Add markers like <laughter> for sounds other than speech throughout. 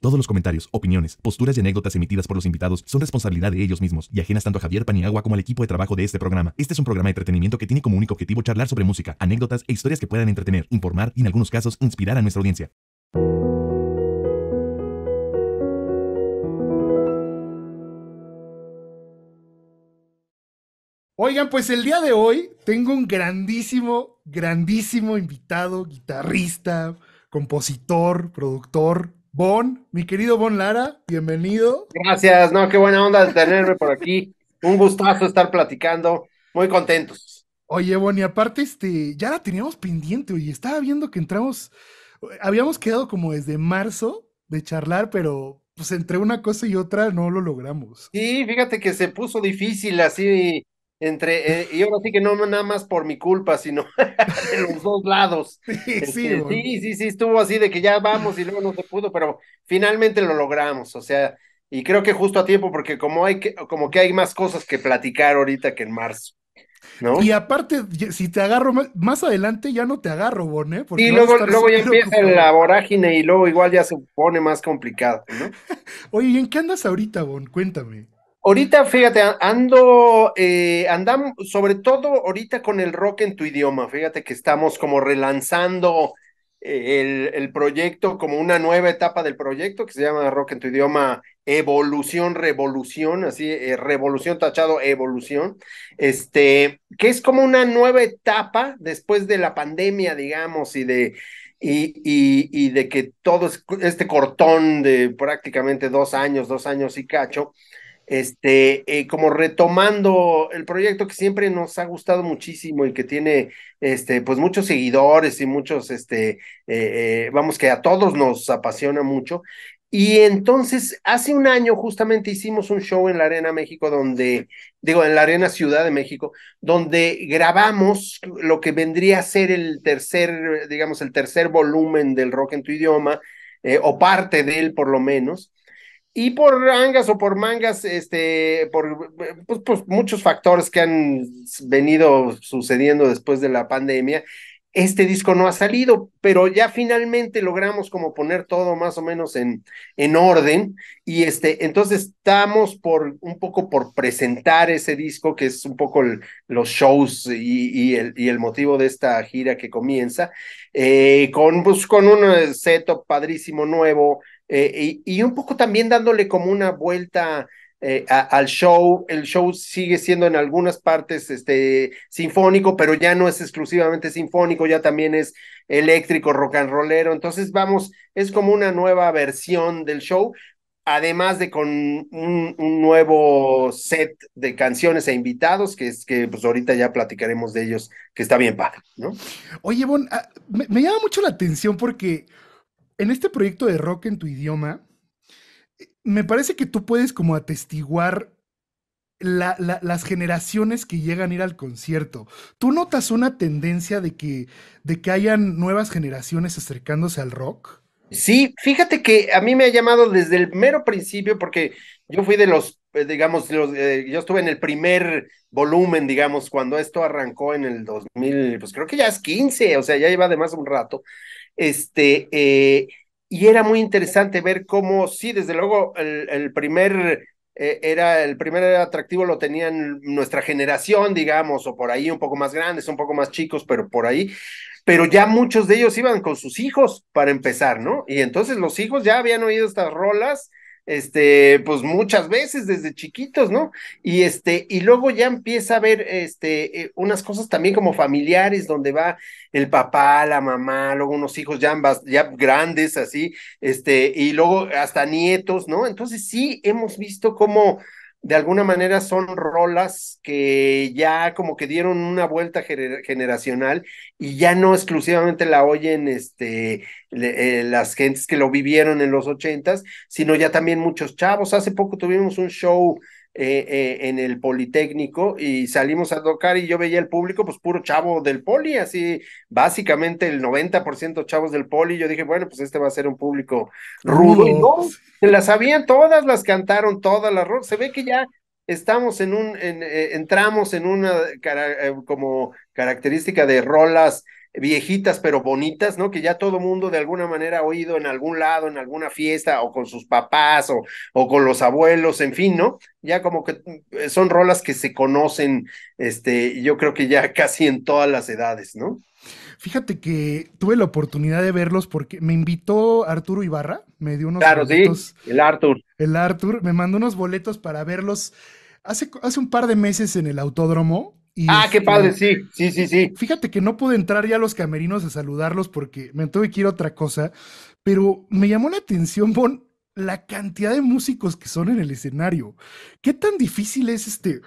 Todos los comentarios, opiniones, posturas y anécdotas emitidas por los invitados son responsabilidad de ellos mismos y ajenas tanto a Javier Paniagua como al equipo de trabajo de este programa. Este es un programa de entretenimiento que tiene como único objetivo charlar sobre música, anécdotas e historias que puedan entretener, informar y en algunos casos inspirar a nuestra audiencia. Oigan, pues el día de hoy tengo un grandísimo, grandísimo invitado, guitarrista, compositor, productor, Bon, mi querido Bon Lara, bienvenido. Gracias, no, qué buena onda de tenerme por aquí. Un gustazo estar platicando, muy contentos. Oye, Bon, y aparte, este, ya la teníamos pendiente, oye, estaba viendo que entramos, habíamos quedado como desde marzo de charlar, pero pues entre una cosa y otra no lo logramos. Sí, fíjate que se puso difícil así entre, eh, y ahora sí que no nada más por mi culpa, sino <laughs> de los dos lados. Este, sí, sí, sí, estuvo así de que ya vamos y luego no se pudo, pero finalmente lo logramos, o sea, y creo que justo a tiempo, porque como hay que, como que hay más cosas que platicar ahorita que en marzo. ¿No? Y aparte, si te agarro más, adelante, ya no te agarro, Bon, ¿eh? y luego, luego ya empieza la vorágine y luego igual ya se pone más complicado, ¿no? <laughs> Oye, en qué andas ahorita, Bon? Cuéntame. Ahorita, fíjate, ando, eh, andamos, sobre todo ahorita con el rock en tu idioma, fíjate que estamos como relanzando eh, el, el, proyecto, como una nueva etapa del proyecto que se llama Rock en tu idioma, Evolución, Revolución, así, eh, Revolución tachado, Evolución, este, que es como una nueva etapa después de la pandemia, digamos, y de, y, y, de que todo este cortón de prácticamente dos años, dos años y cacho, este, eh, como retomando el proyecto que siempre nos ha gustado muchísimo y que tiene, este, pues muchos seguidores y muchos, este, eh, eh, vamos, que a todos nos apasiona mucho. Y entonces, hace un año justamente hicimos un show en la Arena México, donde, digo, en la Arena Ciudad de México, donde grabamos lo que vendría a ser el tercer, digamos, el tercer volumen del rock en tu idioma, o parte de él por lo menos y por mangas o por mangas, este, por pues, pues, muchos factores que han venido sucediendo después de la pandemia, este disco no ha salido, pero ya finalmente logramos como poner todo más o menos en, en orden y este, entonces estamos por un poco por presentar ese disco que es un poco los shows y, el, y, el, motivo de esta gira que comienza, eh, con, pues, con un setup padrísimo nuevo, eh, y, un poco también dándole como una vuelta eh, al show. El show sigue siendo en algunas partes este, sinfónico, pero ya no es exclusivamente sinfónico, ya también es eléctrico, rock and rollero. Entonces, vamos, es como una nueva versión del show, además de con un, nuevo set de canciones e invitados, que es que pues ahorita ya platicaremos de ellos, que está bien padre, ¿no? Oye, Bon, ah, me llama mucho la atención porque en este proyecto de rock en tu idioma, eh, me parece que tú puedes como atestiguar las generaciones que llegan a ir al concierto. ¿Tú notas una tendencia de que, de que hayan nuevas generaciones acercándose al rock? Sí, fíjate que a mí me ha llamado desde el mero principio, porque yo fui de los, eh, digamos, los, eh, yo estuve en el primer volumen, digamos, cuando esto arrancó en el 2000, pues creo que ya es 15, o sea, ya lleva además un rato. Este, eh, y era muy interesante ver cómo, sí, desde luego, el, primer eh, era el primer atractivo lo tenían nuestra generación, digamos, o por ahí un poco más grandes, un poco más chicos, pero por ahí, pero ya muchos de ellos iban con sus hijos para empezar, ¿no? Y entonces los hijos ya habían oído estas rolas este, pues muchas veces desde chiquitos, ¿no? Y este, y luego ya empieza a ver, este, eh, unas cosas también como familiares, donde va el papá, la mamá, luego unos hijos ya, ya grandes, así, este, y luego hasta nietos, ¿no? Entonces sí hemos visto cómo de alguna manera son rolas que ya como que dieron una vuelta generacional y ya no exclusivamente la oyen este, eh, las gentes que lo vivieron en los ochentas, sino ya también muchos chavos. Hace poco tuvimos un show eh, eh, en el Politécnico y salimos a tocar y yo veía el público, pues puro chavo del poli, así básicamente el 90% chavos del poli. Yo dije, bueno, pues este va a ser un público rudo. se las habían todas, las cantaron todas las Se ve que ya estamos en un, eh, entramos en una como característica de rolas viejitas pero bonitas, ¿no? Que ya todo mundo de alguna manera ha oído en algún lado, en alguna fiesta, o con sus papás, o, o con los abuelos, en fin, ¿no? Ya como que mm, son rolas que se conocen, este, yo creo que ya <laughs> casi en todas las edades, ¿no? Fíjate que tuve la oportunidad de verlos porque me invitó Arturo Ibarra, me dio unos claro, boletos. el Arthur, El Artur, me mandó unos boletos para verlos hace, hace un par de meses en el autódromo ah, qué padre, este, sí, sí, sí, sí. Fíjate que no pude entrar ya a los camerinos a saludarlos porque me tuve que ir a otra cosa, pero me llamó la atención, Bon, la cantidad de músicos que son en el escenario. ¿Qué tan difícil es este?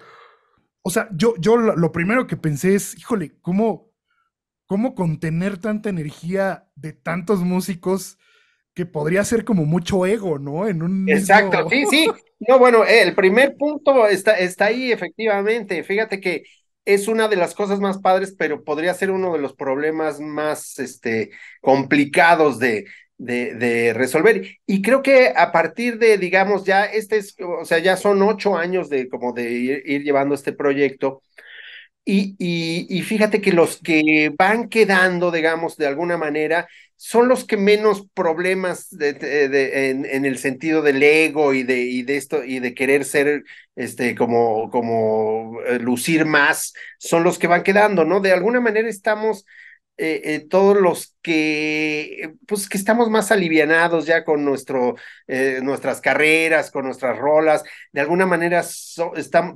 O sea, yo, yo lo, primero que pensé es, híjole, ¿cómo, cómo contener tanta energía de tantos músicos? que podría ser como mucho ego, ¿no? En un Exacto, sí, sí. <laughs> No, bueno, el primer punto está, está ahí, efectivamente. Fíjate que es una de las cosas más padres, pero podría ser uno de los problemas más este, complicados de, de, resolver. Y creo que a partir de, digamos, ya este es, o sea, ya son ocho años de como de ir, llevando este proyecto. Y, y, y, fíjate que los que van quedando, digamos, de alguna manera, son los que menos problemas de, de, en, el sentido del ego y de, y de esto y de querer ser este como como eh, lucir más son los que van quedando no de alguna manera estamos eh, eh, todos los que pues que estamos más alivianados ya con nuestro, eh, nuestras carreras, con nuestras rolas. De alguna manera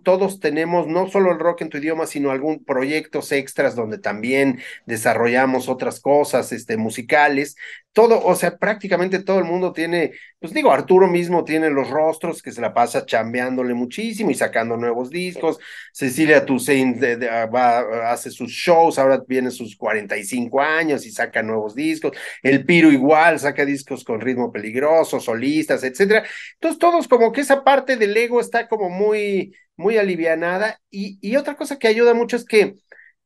todos tenemos no solo el rock en tu idioma, sino algún proyectos extras donde también desarrollamos otras cosas este, musicales. Todo, o sea, prácticamente todo el mundo tiene, pues digo, Arturo mismo tiene los rostros que se la pasa chambeándole muchísimo y sacando nuevos discos. Cecilia Toussaint ah, hace sus shows, ahora viene sus 45 años y saca nuevos discos, el Piro igual saca discos con ritmo peligroso, solistas, etcétera. Entonces, todos como que esa parte del ego está como muy, muy alivianada. Y, y otra cosa que ayuda mucho es que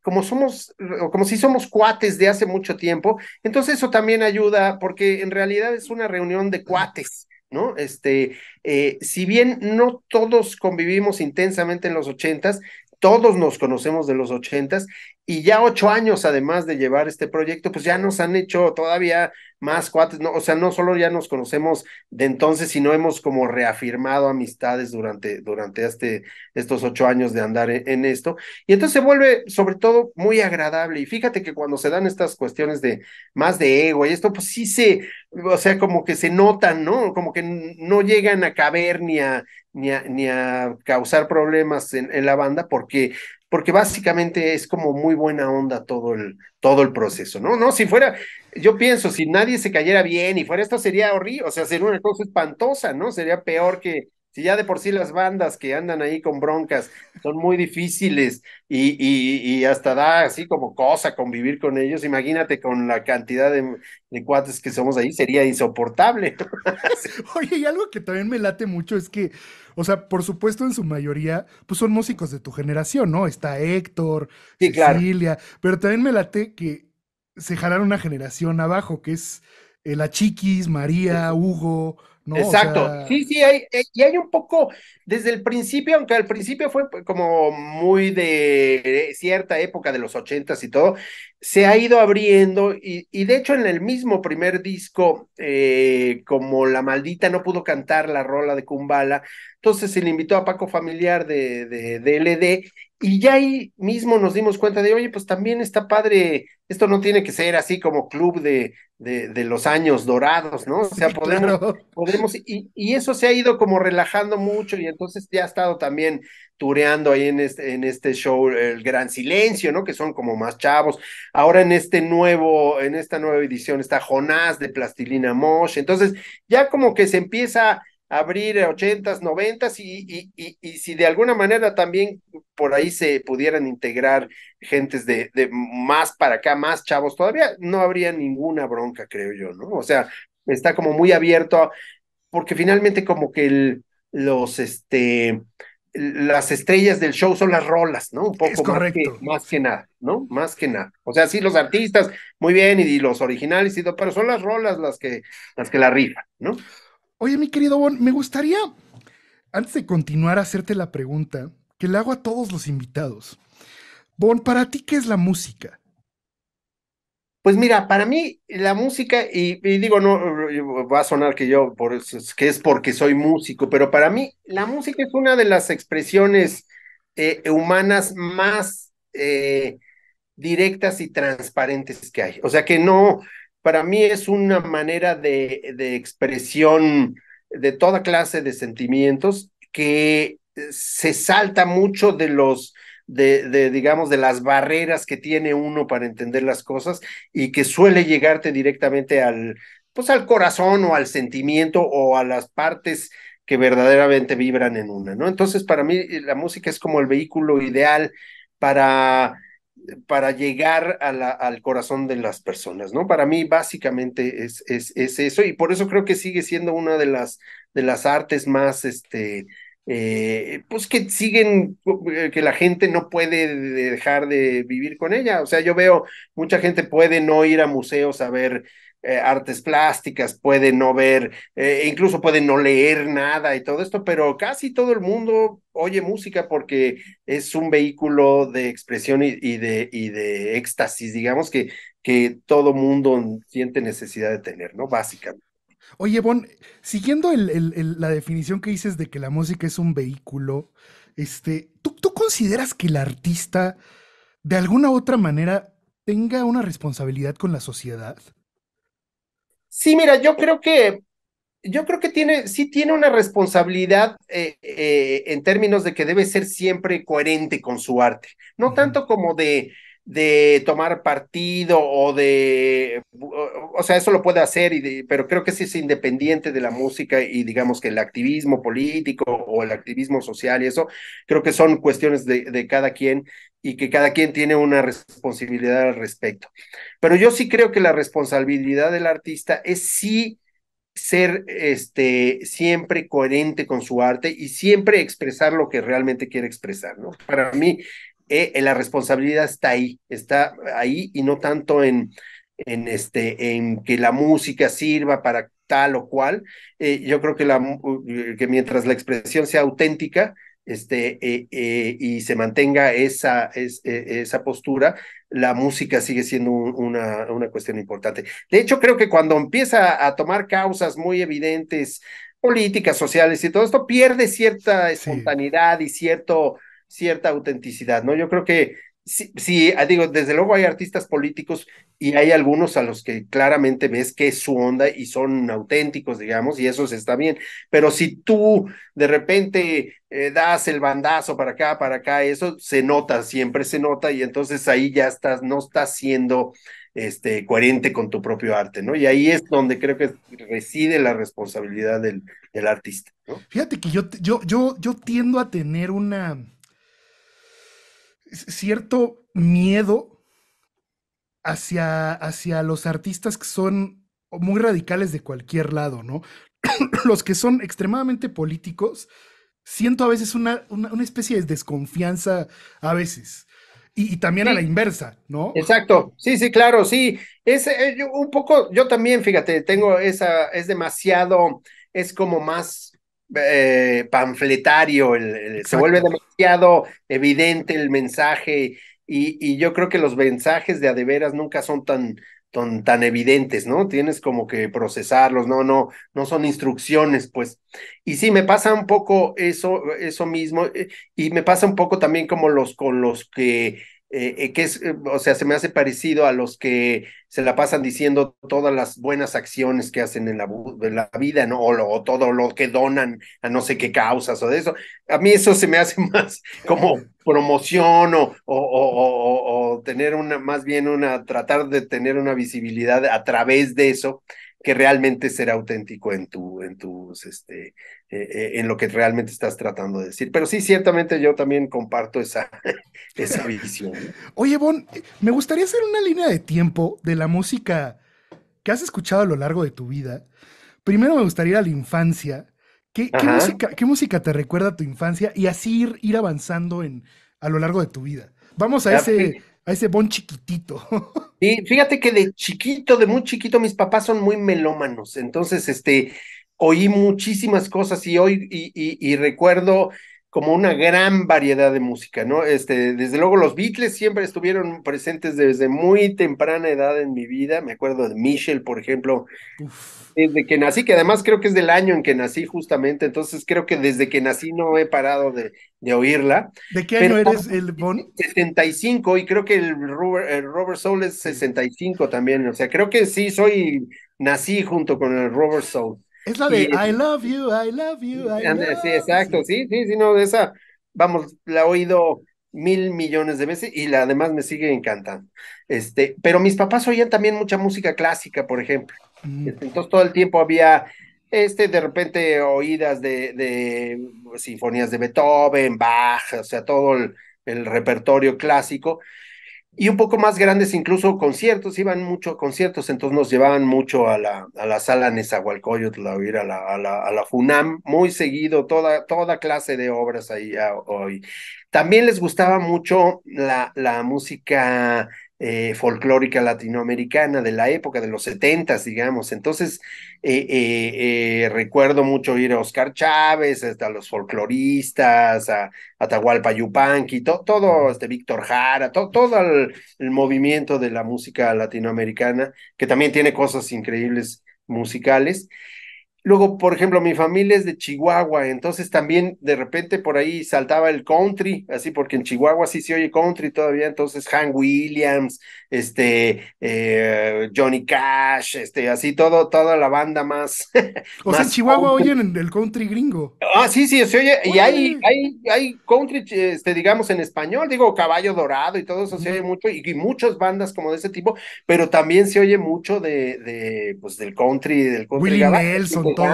como somos, como si somos cuates de hace mucho tiempo, entonces eso también ayuda, porque en realidad es una reunión de cuates. ¿no? Este, eh, si bien no todos convivimos intensamente en los ochentas, todos nos conocemos de los ochentas y ya ocho años además de llevar este proyecto, pues ya nos han hecho todavía más cuates, no, o sea, no solo ya nos conocemos de entonces, sino hemos como reafirmado amistades durante, durante este, estos ocho años de andar e-, en, esto. Y entonces se vuelve sobre todo muy agradable. Y fíjate que cuando se dan estas cuestiones de más de ego y esto, pues sí se, o sea, como que se notan, ¿no? Como que no llegan a caber ni a, ni ni a causar problemas en la banda porque porque básicamente es como muy buena onda todo el, todo el proceso, ¿no? No, si fuera, yo pienso, si nadie se cayera bien y fuera esto sería horrible, o sea, sería una cosa espantosa, ¿no? Sería peor que, si ya de por sí las bandas que andan ahí con broncas son muy difíciles y, y, hasta da así como cosa convivir con ellos, imagínate con la cantidad de, de cuates que somos ahí, sería insoportable. <laughs> Oye, y algo que también me late mucho es que, o sea, por supuesto en su mayoría, pues son músicos de tu generación, ¿no? Está Héctor, Cecilia, pero también me late que se jalaron una generación abajo, que es eh, la Chiquis, María, Hugo, no, Exacto. Sí, sí, y hay un poco, desde el principio, aunque al principio fue pues, como muy de cierta época de los ochentas y todo, se ha ido abriendo y, de hecho en el mismo primer disco, eh, como la maldita no pudo cantar la rola de Kumbala, entonces se le invitó a Paco Familiar de, de, LD y ya ahí mismo nos dimos cuenta de, oye, pues también está padre, esto no tiene que ser así como club de, de, los años dorados, ¿no? O sea, podemos, y, eso se ha ido como relajando mucho y entonces ya ha estado también tureando ahí en este, en este show el gran silencio, ¿no? Que son como más chavos. Ahora en este nuevo, en esta nueva edición está Jonás de Plastilina Mosh. Entonces, ya como que se empieza a abrir 80s, 90s y, y, y, si de alguna manera también por ahí se pudieran integrar gentes de, de más para acá, más chavos, todavía no habría ninguna bronca, creo yo, ¿no? O sea, está como muy abierto, porque finalmente como que el, los, este, las estrellas del show son las rolas, ¿no? Un poco correcto. Más, que, nada, ¿no? Más que nada. O sea, sí, los artistas, muy bien, y, los originales, y todo, pero son las rolas las que, las que la rifan, ¿no? Oye, mi querido Bon, me gustaría, antes de continuar, hacerte la pregunta que le hago a todos los invitados. Bon, para ti, ¿qué es la música? Pues mira, para mí la música, y, digo, no eh, va a sonar que yo, por eso, que es porque soy músico, pero para mí la música es una de las expresiones eh, humanas más eh, directas y transparentes que hay. O sea que no, para mí es una manera de expresión de toda clase de sentimientos que se salta mucho de los de, digamos, de las barreras que tiene uno para entender las cosas y que suele llegarte directamente al, pues al corazón o al sentimiento o a las partes que verdaderamente vibran en una, ¿no? Entonces, para mí eh, la música es como el vehículo ideal para para llegar al corazón de las personas, ¿no? Para mí básicamente es, es, eso y por eso creo que sigue siendo una de las, de las artes más, este, eh, pues que siguen, eh, que la gente no puede dejar de vivir con ella. O sea, yo veo, mucha gente puede no ir a museos a ver eh, artes plásticas, puede no ver, incluso puede no leer nada y todo esto, pero casi todo el mundo oye música porque es un vehículo de expresión y, y de, y de éxtasis, digamos, que, que todo mundo siente necesidad de tener, ¿no? Básicamente. Oye, Bon, siguiendo la definición que dices de que la música es un vehículo, este, ¿tú, consideras que el artista de alguna u otra manera tenga una responsabilidad con la sociedad? Sí, mira, yo creo que yo creo que tiene, sí tiene una responsabilidad eh, eh, en términos de que debe ser siempre coherente con su arte, no tanto como de de tomar partido o de, o sea, eso lo puede hacer, y pero creo que sí es independiente de la música y digamos que el activismo político o el activismo social y eso, creo que son cuestiones de, de cada quien y que cada quien tiene una responsabilidad al respecto. Pero yo sí creo que la responsabilidad del artista es sí ser este, siempre coherente con su arte y siempre expresar lo que realmente quiere expresar, ¿no? Para mí, eh, eh, la responsabilidad está ahí, está ahí y no tanto en, en, este, en que la música sirva para tal o cual. Eh, yo creo que, la, que mientras la expresión sea auténtica, este, y se mantenga esa, esa postura, la música sigue siendo una, una, cuestión importante. De hecho, creo que cuando empieza a tomar causas muy evidentes, políticas, sociales y todo esto, pierde cierta espontaneidad y cierto cierta autenticidad, ¿no? Yo creo que sí, sí, ah, digo, desde luego hay artistas políticos y hay algunos a los que claramente ves que es su onda y son auténticos, digamos, y eso se está bien. Pero si tú de repente eh, das el bandazo para acá, para acá, eso se nota, siempre se nota, y entonces ahí ya estás, no estás siendo este, coherente con tu propio arte, ¿no? Y ahí es donde creo que reside la responsabilidad del, del artista, ¿no? Fíjate que yo, yo, yo, yo tiendo a tener una cierto miedo hacia, hacia los artistas que son muy radicales de cualquier lado, ¿no? <clears throat> los que son extremadamente políticos, siento a veces una, una, especie de desconfianza a veces. Y, también a la inversa, ¿no? Exacto, sí, sí, claro, sí. Es eh, un poco, yo también, fíjate, tengo esa, es demasiado, es como más eh, panfletario, el, se vuelve demasiado evidente el mensaje y, y, yo creo que los mensajes de adeveras nunca son tan, tan, evidentes, ¿no? Tienes como que procesarlos, no, no, no son instrucciones, pues. Y sí, me pasa un poco eso, eso mismo, eh, y me pasa un poco también como los con los que eh, eh, que es, eh, o sea, se me hace parecido a los que se la pasan diciendo todas las buenas acciones que hacen en la, vida, ¿no? O, todo lo que donan a no sé qué causas o de eso. A mí eso se me hace <laughs> más como promoción o, o, o tener una, más bien una, tratar de tener una visibilidad a través de eso, que realmente será auténtico en tu, en tus, este, e, e, en lo que realmente estás tratando de decir. Pero sí, ciertamente yo también comparto esa, <laughs> esa visión. Oye, Bon, me gustaría hacer una línea de tiempo de la música que has escuchado a lo largo de tu vida. Primero me gustaría ir a la infancia. ¿Qué, música, ¿qué música te recuerda a tu infancia? Y así ir, ir avanzando en, a lo largo de tu vida. Vamos a ese, a ese Bon chiquitito. Y <laughs> fíjate que de chiquito, de muy chiquito, mis papás son muy melómanos, entonces, este, oí muchísimas cosas y hoy, y recuerdo como una gran variedad de música, ¿no? Este, desde luego los Beatles siempre estuvieron presentes desde muy temprana edad en mi vida, me acuerdo de Michelle, por ejemplo, desde que nací, que además creo que es del año en que nací justamente, entonces creo que desde que nací no he parado de, oírla. ¿De qué año eres el Bon? 75 y creo que el Robert, el Robert Soul es 65 también, o sea, creo que sí, soy, nací junto con el Robert Soul. Es de I love you, I love you, I love you. Sí, exacto, sí, sí, sí, no, esa, vamos, la he oído mil millones de veces y la además me sigue encantando. Este, pero mis papás oían también mucha música clásica, por ejemplo. Mm. Este, entonces todo el tiempo había este, de repente oídas de, de sinfonías de Beethoven, Bach, o sea, todo el, el repertorio clásico y un poco más grandes, incluso conciertos, iban mucho conciertos, entonces nos llevaban mucho a la, a la sala Nezahualcóyotl a ir a la, a la, a la FUNAM, muy seguido, toda, toda clase de obras ahí ah, hoy. También les gustaba mucho la, la música eh, folclórica latinoamericana de la época, de los setentas, digamos. Entonces, eh, eh, recuerdo mucho ir a Oscar Chávez, hasta este, los folcloristas, a Atahualpa Yupanqui, todo, este Víctor Jara, todo el movimiento de la música latinoamericana, que también tiene cosas increíbles musicales. Luego, por ejemplo, mi familia es de Chihuahua, entonces también de repente por ahí saltaba el country, así porque en Chihuahua sí se oye country todavía, entonces Hank Williams, este, eh, Johnny Cash, este, así todo, toda la banda más. <laughs> o sea, en Chihuahua oyen el country gringo. Ah, sí, sí, se oye, y hay, hay, country, este, digamos en español, digo Caballo Dorado y todo eso se oye mucho, y, muchas bandas como de ese tipo, pero también se oye mucho de, de pues del country, del todo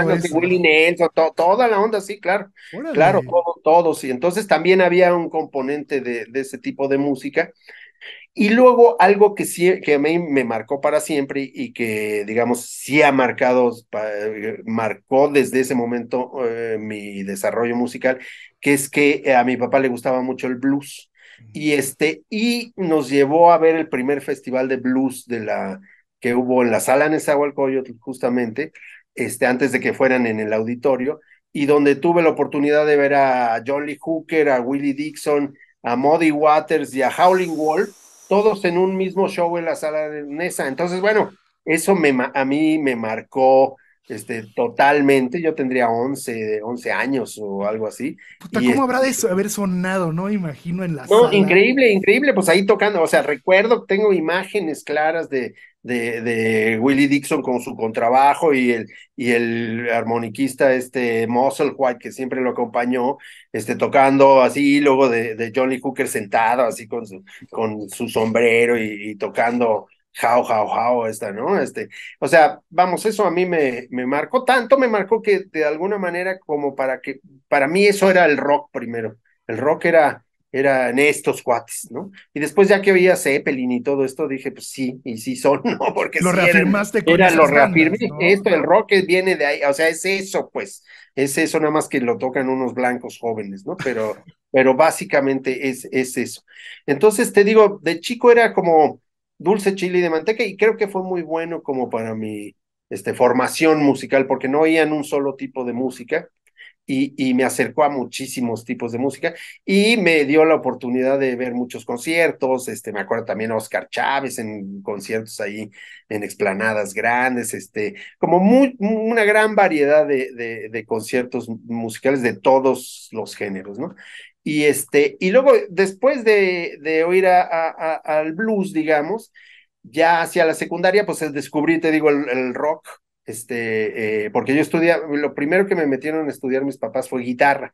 toda la onda, sí, claro. Claro, todo, todos. Sí. entonces también había un componente de, ese tipo de música. Y luego algo que, sí, que a mí me marcó para siempre y que, digamos, sí ha marcado, marcó desde ese momento eh, mi desarrollo musical, que es que eh, a mi papá le gustaba mucho el blues. Y, este, y nos llevó a ver el primer festival de blues de la, que hubo en la sala Coyote, justamente, este, antes de que fueran en el auditorio, y donde tuve la oportunidad de ver a Johnny Hooker, a Willie Dixon, a Muddy Waters y a Howling Wolf, todos en un mismo show en la sala de NESA. Entonces, bueno, eso a mí me marcó este, totalmente. Yo tendría 11, 11 años o algo así. ¿Cómo este habrá de haber sonado, no? Imagino en la no, increíble, increíble. Pues ahí tocando, o sea, recuerdo, tengo imágenes claras de de, Willie Dixon con su contrabajo y el, y el armoniquista este White, que siempre lo acompañó, este, tocando así, luego de, Johnny Hooker sentado así con su, con su sombrero y, tocando how, how, how, esta, ¿no? Este, o sea, vamos, eso a mí me, me marcó, tanto me marcó que de alguna manera como para que, para mí eso era el rock primero, el rock era eran estos cuates, ¿no? Y después ya que veía Zeppelin y todo esto, dije, pues sí, y sí son, <laughs> ¿no? Porque lo reafirmaste eran, era, lo reafirmé, esto, el rock viene de ahí, o sea, es eso, pues, es eso, nada más que lo tocan unos blancos jóvenes, ¿no? Pero, <laughs> pero básicamente es, es eso. Entonces, te digo, de chico era como dulce chile de manteca y creo que fue muy bueno como para mi este, formación musical, porque no oían un solo tipo de música, y, me acercó a muchísimos tipos de música y me dio la oportunidad de ver muchos conciertos, este, me acuerdo también a Oscar Chávez en conciertos ahí en explanadas grandes, este, como una gran variedad de, conciertos musicales de todos los géneros, ¿no? Y, este, y luego, después de, oír al blues, digamos, ya hacia la secundaria, pues descubrí, te digo, el, el rock, este, eh, porque yo estudié, lo primero que me metieron a estudiar mis papás fue guitarra.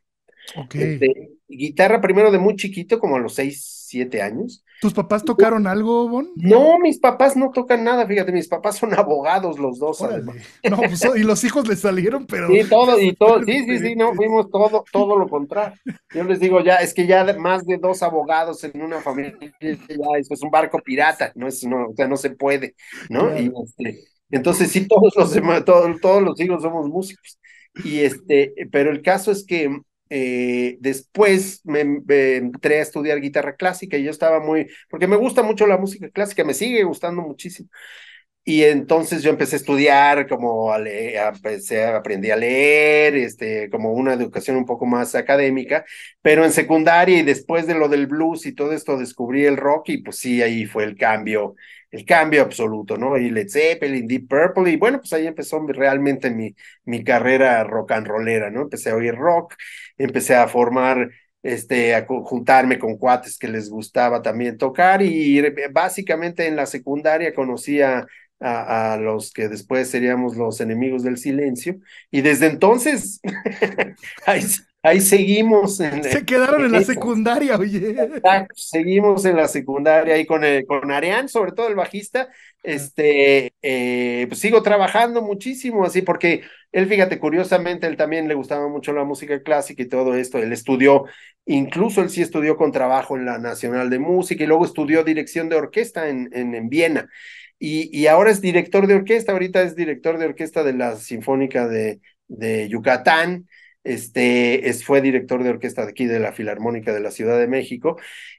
Este, guitarra primero de muy chiquito, como a los 6, 7 años. ¿Tus papás tocaron algo, Bon? No, mis papás no tocan nada, fíjate, mis papás son abogados los dos. No, pues, y los hijos les salieron, pero... Sí, todo, y todo, <laughs> sí, sí, sí, no, fuimos todo, todo lo contrario. Yo les digo ya, es que ya más de dos abogados en una familia, ya eso es un barco pirata, no es, no, o sea, no se puede, ¿no? Y, este, entonces, sí, <laughs> todos los, todos, los hijos somos músicos. Y este, pero el caso es que eh, después me, entré a estudiar guitarra clásica y yo estaba muy, porque me gusta mucho la música clásica, me sigue gustando muchísimo. Y entonces yo empecé a estudiar, como a empecé, aprendí a leer, este, como una educación un poco más académica, pero en secundaria y después de lo del blues y todo esto descubrí el rock y pues sí, ahí fue el cambio el cambio absoluto, ¿no? Y Led Zeppelin, Deep Purple, y bueno, pues ahí empezó realmente mi, mi carrera rock and rollera, ¿no? Empecé a oír rock, empecé a formar, este, a juntarme con cuates que les gustaba también tocar, y eh, básicamente en la secundaria conocía a, los que después seríamos los enemigos del silencio, y desde entonces, <laughs> ahí, ahí seguimos. En, Se quedaron en, la secundaria, oye. seguimos en la secundaria ahí con, el, con Areán, sobre todo el bajista, este, eh, pues sigo trabajando muchísimo así, porque él, fíjate, curiosamente, él también le gustaba mucho la música clásica y todo esto, él estudió, incluso él sí estudió con trabajo en la Nacional de Música y luego estudió dirección de orquesta en, en, Viena. Y, ahora es director de orquesta, ahorita es director de orquesta de la Sinfónica de, de Yucatán este, es, fue director de orquesta aquí de la Filarmónica de la Ciudad de México.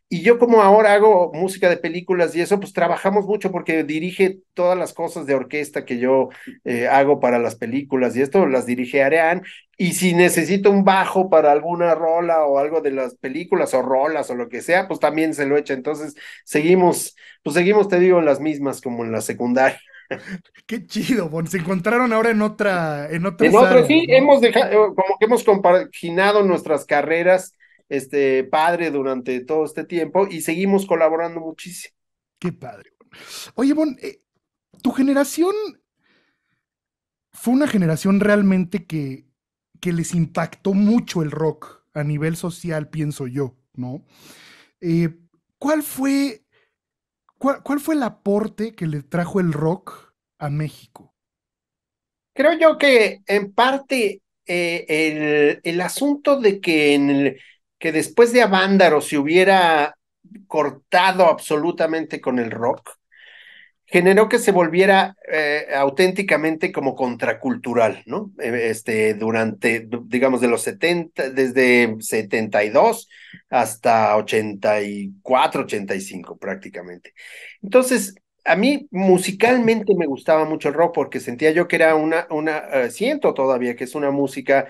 Y yo como ahora hago música de películas y eso, pues trabajamos mucho porque dirige todas las cosas de orquesta que yo eh, hago para las películas y esto las dirige Areán. Y si necesito un bajo para alguna rola o algo de las películas o rolas o lo que sea, pues también se lo echa. Entonces seguimos, pues seguimos, te digo, en las mismas como en la secundaria. <laughs> Qué chido, Bon. Se encontraron ahora en otra. En, otra. sí, hemos eh, como que hemos compaginado nuestras carreras, este padre, durante todo este tiempo y seguimos colaborando muchísimo. Qué padre, Oye, Bon, eh, tu generación fue una generación realmente que, que les impactó mucho el rock a nivel social, pienso yo, ¿no? Eh, ¿Cuál fue ¿Cuál, fue el aporte que le trajo el rock a México? Creo yo que en parte eh, el, asunto de que, en que después de Avándaro se hubiera cortado absolutamente con el rock, generó que se volviera eh, auténticamente como contracultural, ¿no? E, este, durante, digamos, de los 70, desde 72 hasta 84, 85 prácticamente. Entonces, a mí musicalmente me gustaba mucho el rock porque sentía yo que era una, una, eh, siento todavía que es una música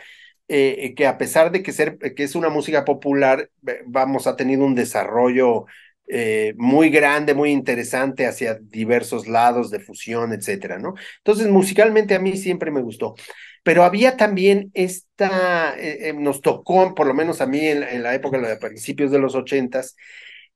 eh, que a pesar de que, ser, que es una música popular, vamos, ha tenido un desarrollo eh, muy grande, muy interesante hacia diversos lados de fusión, etcétera, ¿no? Entonces, musicalmente a mí siempre me gustó. Pero había también esta, eh, eh, nos tocó, por lo menos a mí en, la época de principios de los ochentas,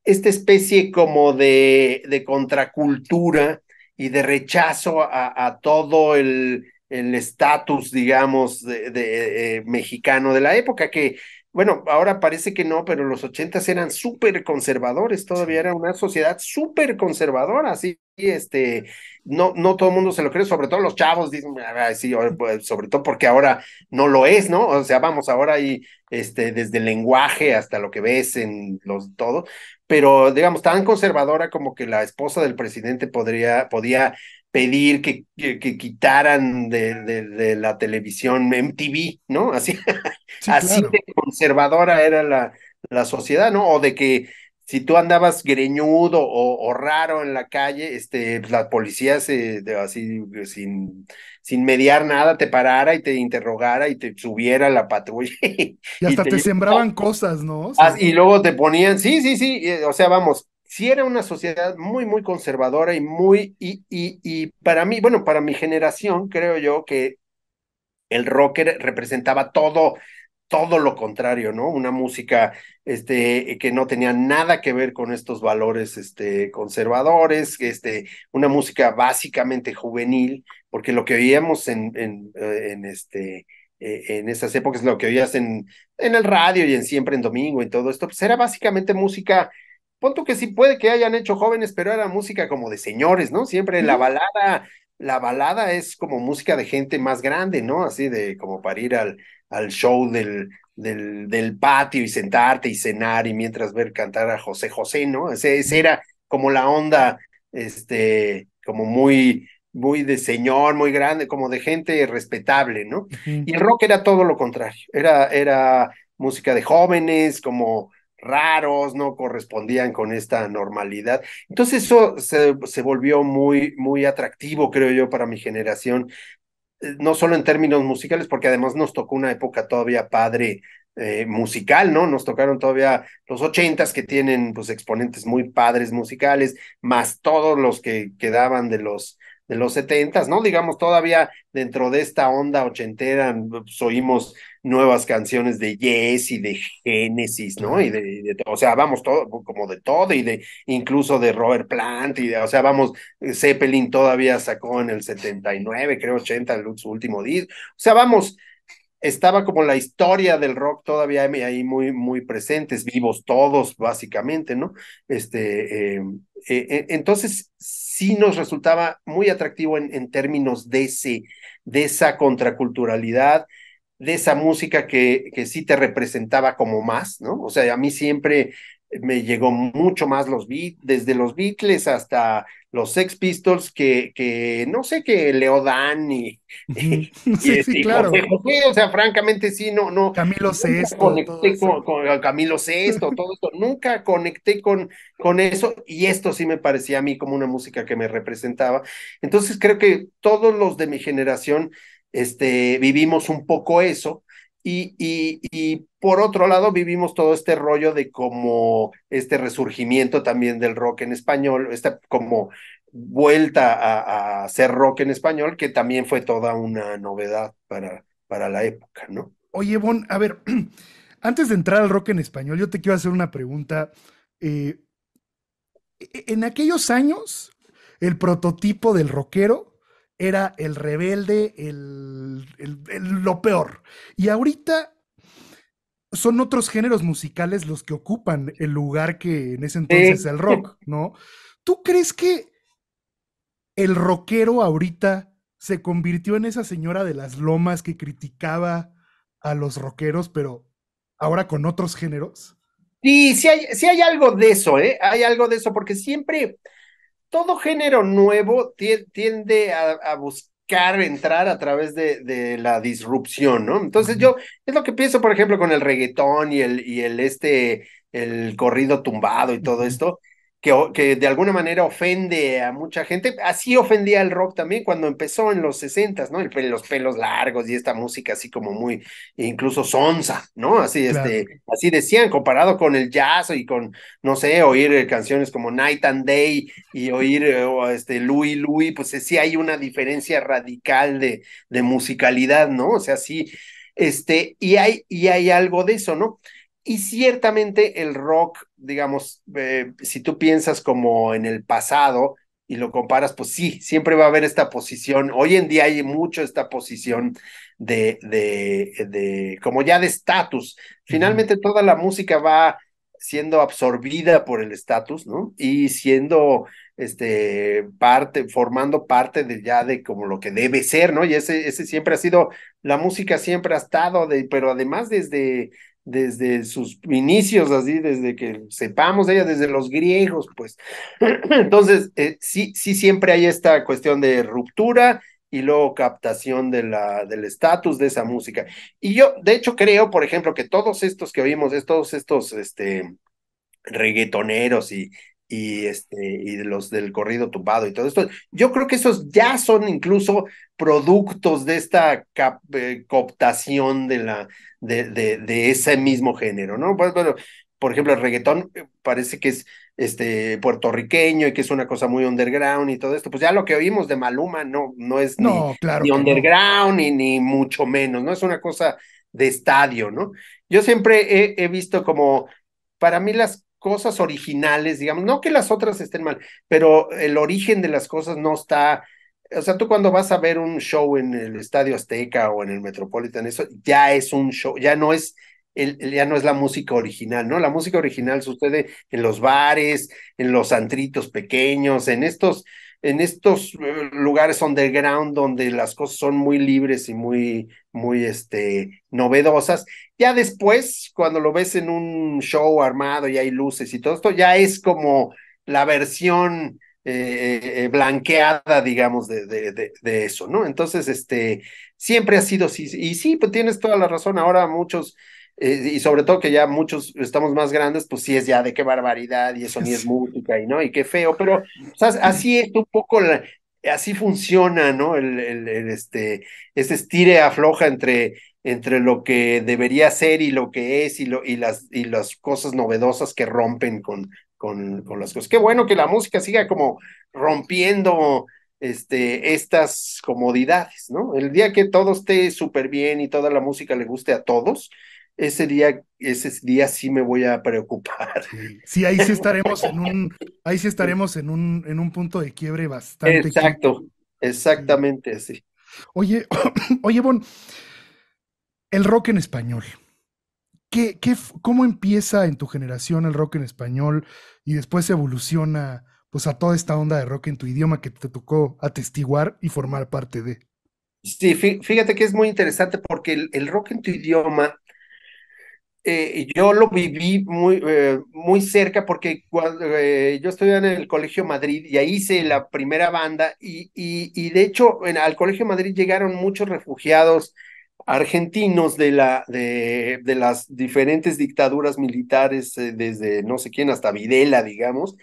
esta especie como de, de, contracultura y de rechazo a, todo el estatus, digamos, de, mexicano de la época, que bueno, ahora parece que no, pero los ochentas eran súper conservadores, todavía era una sociedad súper conservadora, así, este, no, no todo el mundo se lo cree, sobre todo los chavos dicen, ah, sí, pues, sobre todo porque ahora no lo es, ¿no? O sea, vamos, ahora hay, este, desde el lenguaje hasta lo que ves en los, todo, pero digamos, tan conservadora como que la esposa del presidente podría, podía pedir que, que, quitaran de, de, la televisión MTV, ¿no? Así, <laughs> así conservadora era la, la sociedad, ¿no? O de que si tú andabas greñudo o, raro en la calle, este, la policía así, sin, sin mediar nada, te parara y te interrogara y te subiera la patrulla. <laughs> Y, hasta te, sembraban cosas, ¿no? Ah, y luego te ponían, sí, sí, sí, eh, o sea, vamos, sí era una sociedad muy, muy conservadora y muy, y, y, y para mí, bueno, para mi generación, creo yo que el rocker representaba todo todo lo contrario, ¿no? Una música este, que no tenía nada que ver con estos valores este, conservadores, este, una música básicamente juvenil, porque lo que oíamos en, en, eh, este, eh, en esas épocas, lo que oías en, en el radio y en siempre en domingo y todo esto, pues era básicamente música punto que sí puede que hayan hecho jóvenes, pero era música como de señores, ¿no? Siempre la balada, la balada es como música de gente más grande, ¿no? Así de como para ir al, al show del, del, patio y sentarte y cenar y mientras ver cantar a José José, ¿no? Ese, era como la onda, este, como muy, muy de señor, muy grande, como de gente respetable, ¿no? Y el rock era todo lo contrario, era, era música de jóvenes, como raros, no correspondían con esta normalidad. Entonces eso se, se, volvió muy, muy atractivo, creo yo, para mi generación no solo en términos musicales, porque además nos tocó una época todavía padre eh, musical, ¿no? Nos tocaron todavía los ochentas que tienen pues exponentes muy padres musicales, más todos los que quedaban de los de los setentas, ¿no? Digamos, todavía dentro de esta onda ochentera pues, oímos nuevas canciones de Yes y de Génesis, ¿no? Y de, o sea, vamos todo, como de todo, y de incluso de Robert Plant, y de, o sea, vamos, eh, Zeppelin todavía sacó en el 79, creo 80, el su último disco. O sea, vamos, estaba como la historia del rock todavía ahí muy, muy presentes, vivos todos, básicamente, ¿no? Este, eh, eh, entonces sí nos resultaba muy atractivo en, en términos de, ese, de esa contraculturalidad, de esa música que, que sí te representaba como más, ¿no? O sea, a mí siempre me llegó mucho más los beat, desde los Beatles hasta los Sex Pistols, que, que no sé, que Leo Dan <laughs> y, sí, sí, claro. o sea, francamente sí, no, no. Camilo Cesto, con, Camilo todo esto, nunca conecté con, con eso y esto sí me parecía a mí como una música que me representaba. Entonces creo que todos los de mi generación este, vivimos un poco eso y, por otro lado, vivimos todo este rollo de como este resurgimiento también del rock en español, esta como vuelta a, ser hacer rock en español, que también fue toda una novedad para, para la época, ¿no? Oye, Bon, a ver, <clears throat> antes de entrar al rock en español, yo te quiero hacer una pregunta. Eh, e, e, en aquellos años, el prototipo del rockero era el rebelde, el, lo peor. Y ahorita son otros géneros musicales los que ocupan el lugar que en ese entonces era el rock, ¿no? ¿Tú crees que el rockero ahorita se convirtió en esa señora de las lomas que criticaba a los rockeros, pero ahora con otros géneros? Sí, sí hay, sí hay algo de eso, ¿eh? Hay algo de eso, porque siempre, todo género nuevo tiende a, buscar entrar a través de, la disrupción, ¿no? Entonces yo, es lo que pienso, por ejemplo, con el reggaetón y el, y el este, el corrido tumbado y todo esto, que, de alguna manera ofende a mucha gente. Así ofendía el rock también cuando empezó en los 60, ¿no? los pelos largos y esta música así como muy, incluso sonza, ¿no? Así, este, así decían, comparado con el jazz y con, no sé, oír eh, canciones como Night and Day y oír eh, este, Louis Louis, pues sí hay una diferencia radical de, musicalidad, ¿no? O sea, sí. Este, y hay, y hay algo de eso, ¿no? Y ciertamente el rock, digamos, eh, si tú piensas como en el pasado y lo comparas, pues sí, siempre va a haber esta posición. Hoy en día hay mucho esta posición de, de, de como ya de estatus. Finalmente toda la música va siendo absorbida por el estatus, ¿no? Y siendo, este, parte, formando parte de ya de como lo que debe ser, ¿no? Y ese, ese siempre ha sido, la música siempre ha estado, de, pero además desde desde sus inicios, así, desde que sepamos ella, desde los griegos, pues. <clears throat> Entonces, eh, sí, sí siempre hay esta cuestión de ruptura y luego captación de del estatus de esa música. Y yo, de hecho, creo, por ejemplo, que todos estos que oímos, todos estos este, reggaetoneros y, y este y los del corrido tumbado y todo esto. Yo creo que esos ya son incluso productos de esta captación eh, de la de, ese mismo género, ¿no? Pues, bueno, por ejemplo, el reggaetón eh, parece que es este puertorriqueño y que es una cosa muy underground y todo esto. Pues ya lo que oímos de Maluma no, no es ni, underground ni, mucho menos, ¿no? Es una cosa de estadio, ¿no? Yo siempre he, he, visto como, para mí las cosas originales, digamos, no que las otras estén mal, pero el origen de las cosas no está o sea, tú cuando vas a ver un show en el Estadio Azteca o en el Metropolitan, eso ya es un show, ya no es el, ya no es la música original, ¿no? La música original sucede en los bares, en los antritos pequeños, en estos, en estos eh, lugares underground donde las cosas son muy libres y muy, muy este, novedosas. Ya después, cuando lo ves en un show armado y hay luces y todo esto, ya es como la versión eh, eh, blanqueada, digamos, de, de, eso, ¿no? Entonces, este, siempre ha sido así. Y sí, pues tienes toda la razón. Ahora muchos, eh, y sobre todo que ya muchos estamos más grandes, pues sí es ya de qué barbaridad, y eso ni es música, y no, y qué feo, pero sea, así es un poco Así funciona, ¿no? El, el, este, ese estire afloja entre entre lo que debería ser y lo que es y, lo, y, las, y las cosas novedosas que rompen con, con, las cosas. Qué bueno que la música siga como rompiendo este, estas comodidades, ¿no? El día que todo esté súper bien y toda la música le guste a todos, ese día, ese día sí me voy a preocupar. Sí, ahí sí estaremos en un, ahí sí estaremos en un, en un punto de quiebre bastante. Exacto, exactamente así. Oye, <clears throat> oye, Bon, el rock en español cómo empieza en tu generación el rock en español y después evoluciona pues a toda esta onda de rock en tu idioma que te tocó atestiguar y formar parte de? Sí, fíjate que es muy interesante porque el, rock en tu idioma eh, yo lo viví muy, eh, muy cerca porque cuando, eh, yo estudiaba en el Colegio Madrid y ahí hice la primera banda y, y, de hecho en, al Colegio Madrid llegaron muchos refugiados argentinos de, la, de, las diferentes dictaduras militares, eh, desde no sé quién hasta Videla, digamos.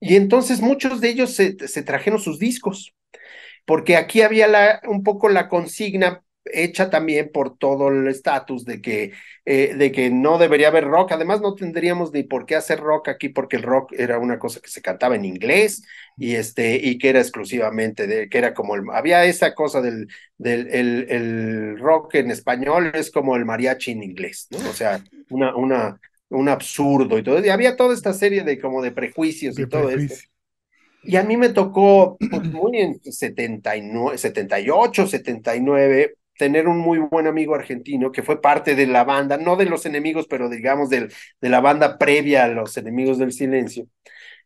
Y entonces muchos de ellos se, trajeron sus discos, porque aquí había un poco la consigna hecha también por todo el estatus de que eh, de que no debería haber rock. Además, no tendríamos ni por qué hacer rock aquí, porque el rock era una cosa que se cantaba en inglés y este y que era exclusivamente de que era como el había esa cosa del del el, rock en español es como el mariachi en inglés, ¿no? O sea, una una un absurdo y todo. había toda esta serie de como de prejuicios y todo eso Y a mí me tocó pues, muy en 79, 78, 79, tener un muy buen amigo argentino que fue parte de la banda, no de los enemigos, pero digamos del, de la banda previa a los enemigos del silencio,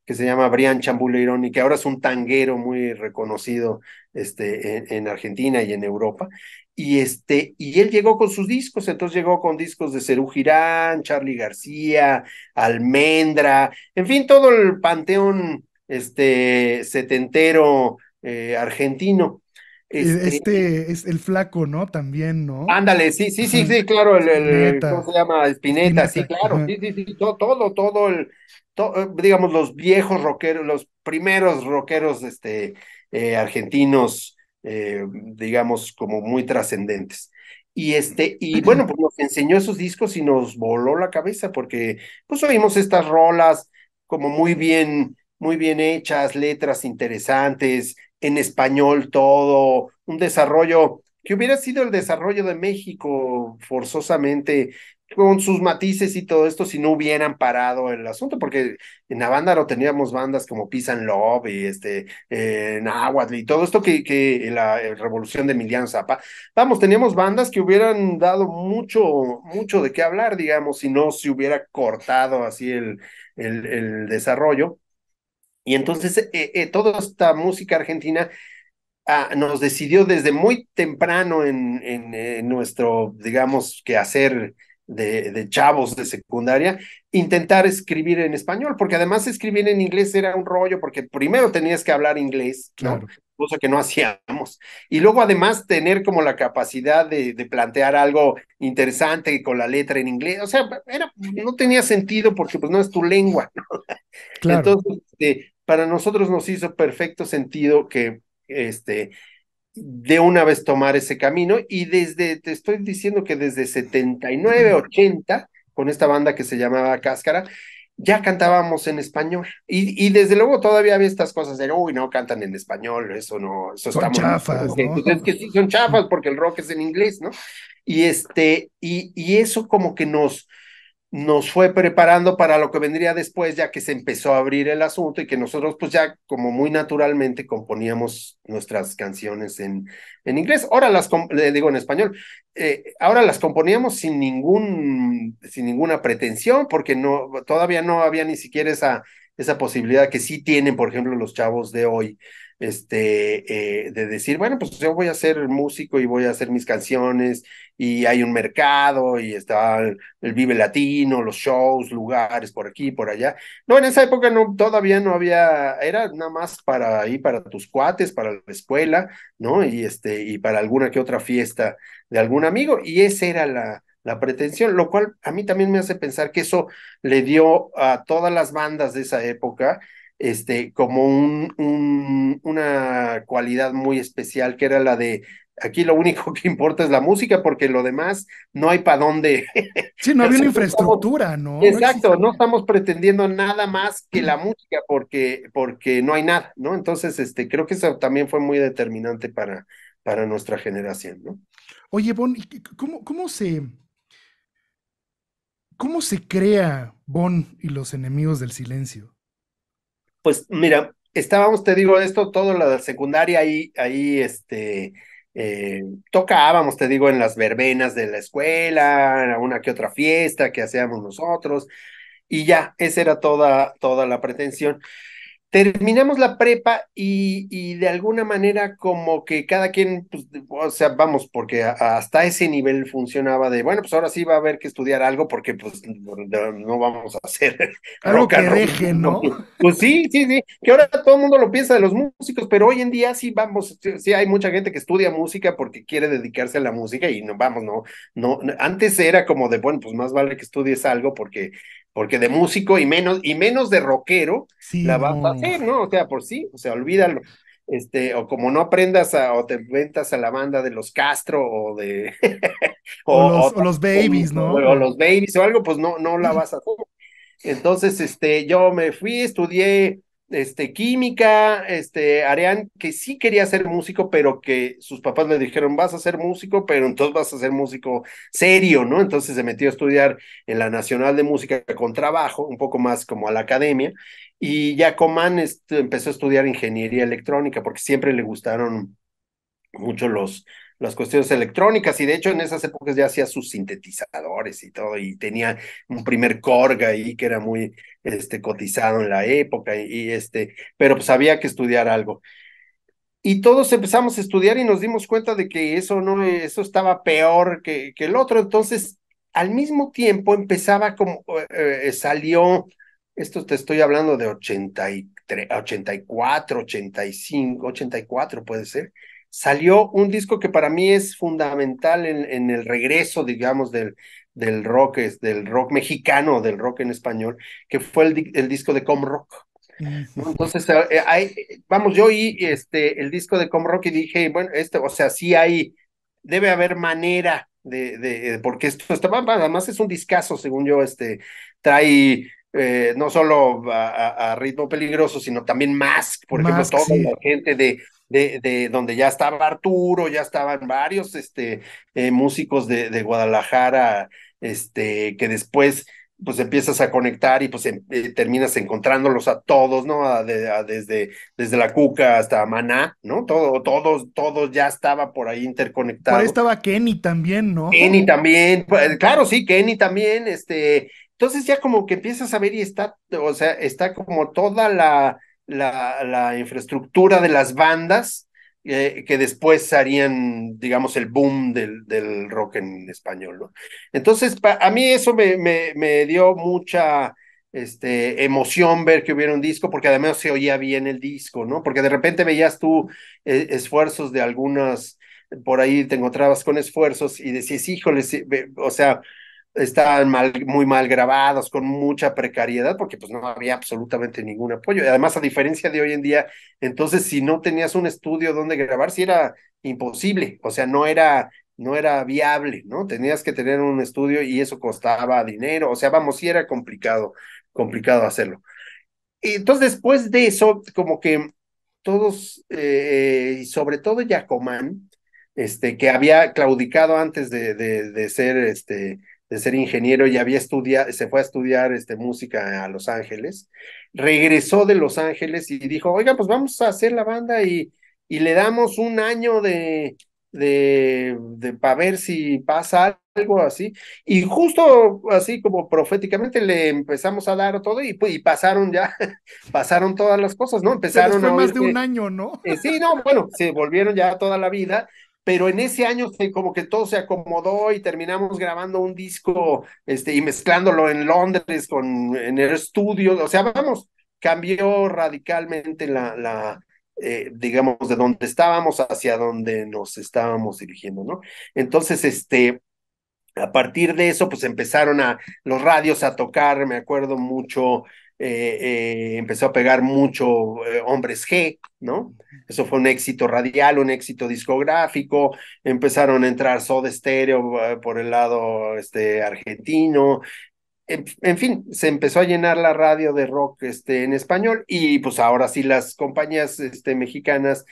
que se llama Brian Chambuleirón y que ahora es un tanguero muy reconocido este, en, Argentina y en Europa. Y, este, y él llegó con sus discos, entonces llegó con discos de Cerú Girán, Charlie García, Almendra, en fin, todo el panteón este, setentero eh, argentino. Este, este, es el flaco, ¿no? También, ¿no? Ándale, sí, sí, sí, sí, claro, el, el ¿cómo se llama? Espineta, sí, claro, sí, sí, sí, todo, todo, el, eh, digamos, los viejos rockeros, los primeros rockeros, este, eh, argentinos, eh, digamos, como muy trascendentes. Y este, y bueno, pues nos enseñó esos discos y nos voló la cabeza, porque pues oímos estas rolas como muy bien muy bien hechas, letras interesantes, en español todo, un desarrollo que hubiera sido el desarrollo de México forzosamente con sus matices y todo esto si no hubieran parado el asunto, porque en Avándaro teníamos bandas como Pisan Love y este, Nahuatl y todo esto que, que la revolución de Emiliano Zapa, Vamos, teníamos bandas que hubieran dado mucho, mucho de qué hablar, digamos, si no se hubiera cortado así el, el desarrollo. Y entonces eh, eh, toda esta música argentina ah, nos decidió desde muy temprano en, en, eh, nuestro, digamos, quehacer de, de, chavos de secundaria, intentar escribir en español, porque además escribir en inglés era un rollo, porque primero tenías que hablar inglés, cosa que no hacíamos, y luego además tener como la capacidad de, de, plantear algo interesante con la letra en inglés, o sea, era, no tenía sentido porque pues no es tu lengua, Claro. Entonces, este, para nosotros nos hizo perfecto sentido que este, de una vez tomar ese camino y desde, te estoy diciendo que desde 79, 80, con esta banda que se llamaba Cáscara, ya cantábamos en español. Y, y desde luego todavía había estas cosas de, uy, no cantan en español, eso no, eso son está chafas, ¿no? es que sí, son chafas porque el rock es en inglés, ¿no? Y este, y, y eso como que nos, nos fue preparando para lo que vendría después, ya que se empezó a abrir el asunto y que nosotros pues ya como muy naturalmente componíamos nuestras canciones en, en inglés. Ahora las, le digo en español, eh, ahora las componíamos sin, ningún, sin ninguna pretensión, porque no, todavía no había ni siquiera esa, esa posibilidad que sí tienen, por ejemplo, los chavos de hoy este, eh, de decir, bueno, pues yo voy a ser músico y voy a hacer mis canciones y hay un mercado y está el, Vive Latino, los shows, lugares por aquí, por allá. No, en esa época no, todavía no había, era nada más para ahí, para tus cuates, para la escuela, ¿no? Y este, y para alguna que otra fiesta de algún amigo y esa era la, la pretensión, lo cual a mí también me hace pensar que eso le dio a todas las bandas de esa época este, como un, una cualidad muy especial que era la de aquí lo único <laughs> que importa es la música porque lo demás no hay para dónde. <laughs> Sí, no había una infraestructura, ¿no? Exacto, no estamos pretendiendo nada más que la música porque, porque no hay nada, ¿no? Entonces, este, creo que eso también fue muy determinante para, para nuestra generación, ¿no? Oye, Bon, ¿cómo, cómo se... ¿Cómo se crea Bon y los enemigos del silencio? Pues mira, estábamos, te digo, esto todo la secundaria ahí, ahí, este, eh, tocábamos, te digo, en las verbenas de la escuela, una que otra fiesta que hacíamos nosotros, y ya, esa era toda, toda la pretensión terminamos la prepa y, de alguna manera como que cada quien, pues, o sea, vamos, porque hasta ese nivel funcionaba de, bueno, pues ahora sí va a haber que estudiar algo porque pues no vamos a hacer <laughs> algo que deje, ¿no? Pues sí, sí, sí, que ahora todo el mundo lo piensa de los músicos, pero hoy en día sí vamos, sí hay mucha gente que estudia música porque quiere dedicarse a la música y no, vamos, no, no, antes era como de, bueno, pues más vale que estudies algo porque porque de músico y menos, y menos de rockero la vas no. a hacer, ¿no? O sea, por sí, o sea, olvídalo. Este, o como no aprendas a, o te ventas a la banda de los Castro o de <laughs> o, los, babies, ¿no? O, los babies o algo, pues no, no la vas a hacer. Entonces, este, yo me fui, estudié este, química, este, Arián, que sí quería ser músico, pero que sus papás le dijeron, vas a ser músico, pero entonces vas a ser músico serio, ¿no? Entonces se metió a estudiar en la Nacional de Música con trabajo, un poco más como a la academia, y ya Comán este, empezó a estudiar ingeniería electrónica, porque siempre le gustaron mucho los, las cuestiones electrónicas y de hecho en esas épocas ya hacía sus sintetizadores y todo y tenía un primer Korg ahí que era muy este, cotizado en la época, y, este, pero pues había que estudiar algo. Y todos empezamos a estudiar y nos dimos cuenta de que eso no, eso estaba peor que, que el otro. Entonces, al mismo tiempo empezaba como, eh, eh, salió, esto te estoy hablando de 83, 84, 85, 84 puede ser, salió un disco que para mí es fundamental en, en el regreso, digamos, del, del rock, del rock mexicano, del rock en español, que fue el, el disco de Com Rock. Entonces, hay, ah, eh, vamos, yo oí este, el disco de Com Rock y dije, bueno, este, o sea, sí hay, debe haber manera de, de, eh, porque esto está, además es un discazo, según yo, este, trae eh, no solo a, Ritmo Peligroso, sino también más, por ejemplo, toda la gente de de, donde ya estaba Arturo, ya estaban varios este, eh, músicos de, de, Guadalajara, este, que después pues empiezas a conectar y pues em, eh, terminas encontrándolos a todos, ¿no? desde, desde la Cuca hasta Maná, ¿no? Todo, todos, todos ya estaba por ahí interconectado. Por ahí estaba Kenny también, ¿no? Kenny también, pues, claro, sí, Kenny también, este, entonces ya como que empiezas a ver y está, o sea, está como toda la, la, infraestructura de las bandas eh, que después harían, digamos, el boom del, rock en español. ¿no? Entonces, a mí eso me, me, dio mucha este, emoción ver que hubiera un disco, porque además se oía bien el disco, ¿no? Porque de repente veías tú eh, esfuerzos de algunas, por ahí te encontrabas con esfuerzos y decías, híjole, o sea, estaban muy mal grabados, con mucha precariedad, porque pues no había absolutamente ningún apoyo. Y además, a diferencia de hoy en día, entonces si no tenías un estudio donde grabar, sí era imposible, o sea, no era, no era viable, ¿no? Tenías que tener un estudio y eso costaba dinero, o sea, vamos, sí era complicado, complicado hacerlo. entonces, después de eso, como que todos, eh, y sobre todo Yacomán, este, que había claudicado antes de, de, de ser este, de ser ingeniero y había estudiado, se fue a estudiar este, música a Los Ángeles. Regresó de Los Ángeles y dijo, oiga, pues vamos a hacer la banda y, y le damos un año de, de, para ver si pasa algo así. Y justo así como proféticamente le empezamos a dar todo y, pasaron ya, <laughs> pasaron todas las cosas, ¿no? Empezaron fue Más de un año, ¿no? Eh, sí, no, bueno, se volvieron ya toda la vida pero en ese año como que todo se acomodó y terminamos grabando un disco este, y mezclándolo en Londres con, en el estudio, o sea, vamos, cambió radicalmente la, la eh, digamos, de donde estábamos hacia donde nos estábamos dirigiendo, ¿no? Entonces, este, a partir de eso, pues empezaron a los radios a tocar, me acuerdo mucho, eh, eh, empezó a pegar mucho eh, Hombres G, ¿no? Eso fue un éxito radial, un éxito discográfico, empezaron a entrar Soda Stereo por el lado este, argentino, en, fin, se empezó a llenar la radio de rock este, en español y pues ahora sí las compañías este, mexicanas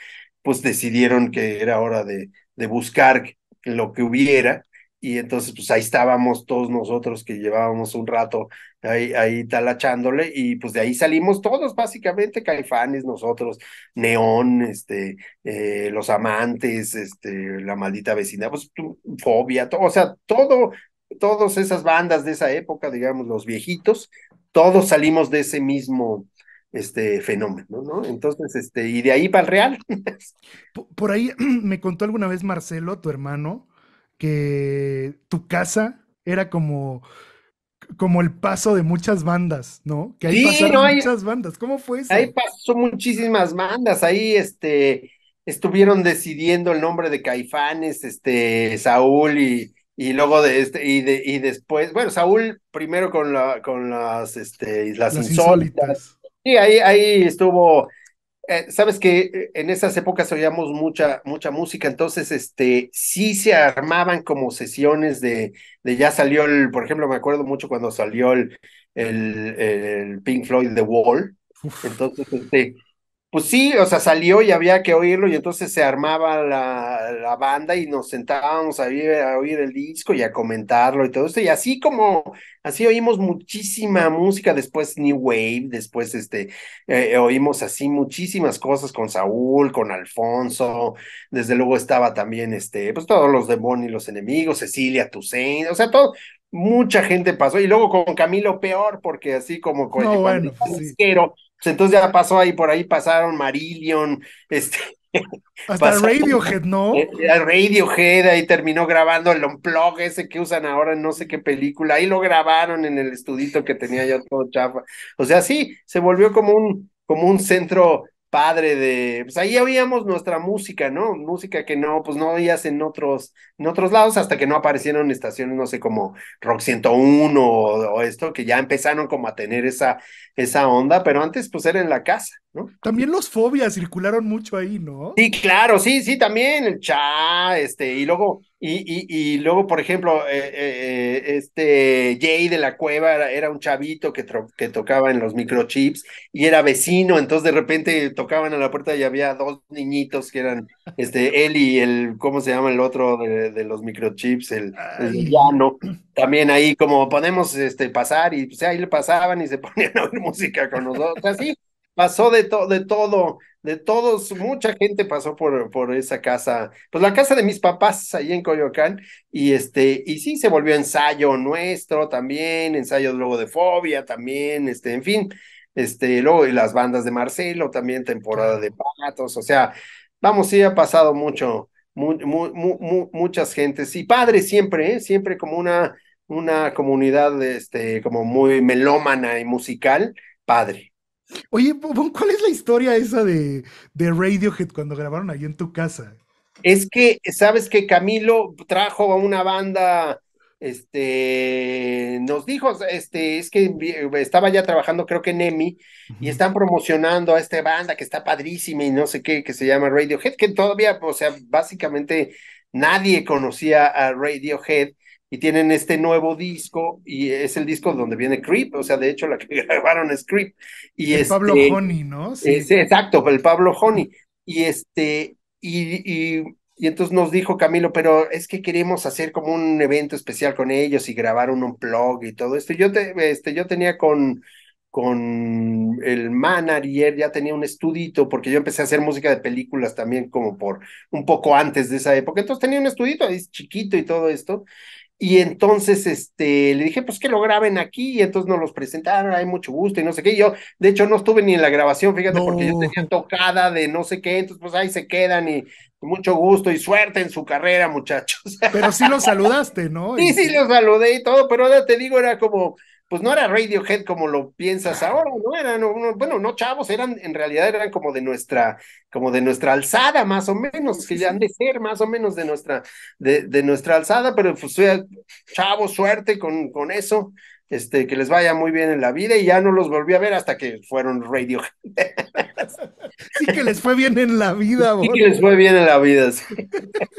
pues decidieron que era hora de, de buscar lo que hubiera y entonces pues ahí estábamos todos nosotros que llevábamos un rato ahí, ahí talachándole y pues de ahí salimos todos básicamente, Caifanes, nosotros, Neón, este, eh, Los Amantes, este, La Maldita Vecina, pues Fobia, todo, o sea, todo, todas esas bandas de esa época, digamos, los viejitos, todos salimos de ese mismo este fenómeno, ¿no? Entonces, este, y de ahí para el real. <laughs> por ahí <clears throat> me contó alguna vez Marcelo, tu hermano, que tu casa era como, como el paso de muchas bandas, ¿no? Que ahí sí, no, muchas bandas. ¿Cómo fue eso? Ahí pasó muchísimas bandas. Ahí este, estuvieron decidiendo el nombre de Caifanes, este, Saúl y, y luego de este, y, y después, bueno, Saúl primero con, la, con las, este, insólitas. Sí, ahí, ahí estuvo eh, sabes que eh, en esas épocas oíamos mucha, mucha música, entonces este, sí se armaban como sesiones de, de ya salió el, por ejemplo, me acuerdo mucho cuando salió el, el, Pink Floyd The Wall. Entonces, este, pues sí, o sea, salió y había que oírlo y entonces se armaba la, banda y nos sentábamos a, oír el disco y a comentarlo y todo esto. Y así como, así oímos muchísima música, después New Wave, después este, eh, oímos así muchísimas cosas con Saúl, con Alfonso, desde luego estaba también este, pues todos los demonios, los enemigos, Cecilia Toussaint, o sea, todo, mucha gente pasó. Y luego con Camilo peor, porque así como con el bueno, entonces ya pasó ahí, por ahí pasaron Marillion, este. Hasta Radiohead, ¿no? Eh, Radiohead, ahí terminó grabando el unplug ese que usan ahora en no sé qué película, ahí lo grabaron en el estudito que tenía ya todo chafa. O sea, sí, se volvió como un, como un centro padre de, pues ahí oíamos nuestra música, ¿no? Música que no, pues no oías en otros, en otros lados hasta que no aparecieron estaciones, no sé, como Rock 101 o, o esto, que ya empezaron como a tener esa, esa onda, pero antes pues era en la casa. También los fobias circularon mucho ahí, ¿no? Sí, claro, sí, sí, también el cha, este, y luego, y, y, y luego, por ejemplo, eh, eh, eh, este Jay de la Cueva era, un chavito que, que tocaba en los microchips y era vecino, entonces de repente tocaban a la puerta y había dos niñitos que eran, este, él y el, ¿cómo se llama el otro de, los microchips? El, villano, también ahí como podemos, este, pasar y, pues, ahí le pasaban y se <laughs> ponían a oír música con nosotros, así pasó de, de todo, de todos, mucha gente pasó por, por esa casa, pues la casa de mis papás ahí en Coyoacán, y este, y sí se volvió ensayo nuestro también, ensayo luego de fobia también, este, en fin, este, luego y las bandas de Marcelo también, temporada de patos, o sea, vamos, sí ha pasado mucho, muchas gentes, y padre siempre, ¿eh? siempre como una, una comunidad, este, como muy melómana y musical, padre. Oye, ¿cuál es la historia esa de, de Radiohead cuando grabaron allí en tu casa? Es que, sabes que Camilo trajo a una banda, este, nos dijo, este, es que estaba ya trabajando, creo que en EMI, y están promocionando a esta banda que está padrísima y no sé qué, que se llama Radiohead, que todavía, o sea, básicamente nadie conocía a Radiohead y tienen este nuevo disco y es el disco donde viene Creep, o sea, de hecho la que <laughs> grabaron es Creep. Y el este, Pablo Honey, ¿no? Sí. exacto, el Pablo Honey. Y este, y, y, entonces nos dijo Camilo, pero es que queremos hacer como un evento especial con ellos y grabar un, blog y todo esto. Yo, te, este, yo tenía con con el manager, ya tenía un estudito, porque yo empecé a hacer música de películas también como por un poco antes de esa época, entonces tenía un estudito, es chiquito y todo esto, y entonces este, le dije, pues que lo graben aquí, y entonces nos los presentaron, hay mucho gusto y no sé qué. yo, de hecho, no estuve ni en la grabación, fíjate, porque yo tenía tocada de no sé qué, entonces pues ahí se quedan y, y mucho gusto y suerte en su carrera, muchachos. Pero sí los <laughs> saludaste, ¿no? sí, sí, este. los saludé y todo, pero ahora te digo, era como, pues no era Radiohead como lo piensas ahora, ¿no? Eran, bueno, no chavos, eran, en realidad eran como de nuestra, como de nuestra alzada, más o menos, que han de ser más o menos de nuestra, de, nuestra alzada, pero pues chavos, suerte con, con eso, este, que les vaya muy bien en la vida, y ya no los volví a ver hasta que fueron Radiohead. <laughs> Sí que les fue bien en la vida, Sí que les fue bien en la vida. <laughs>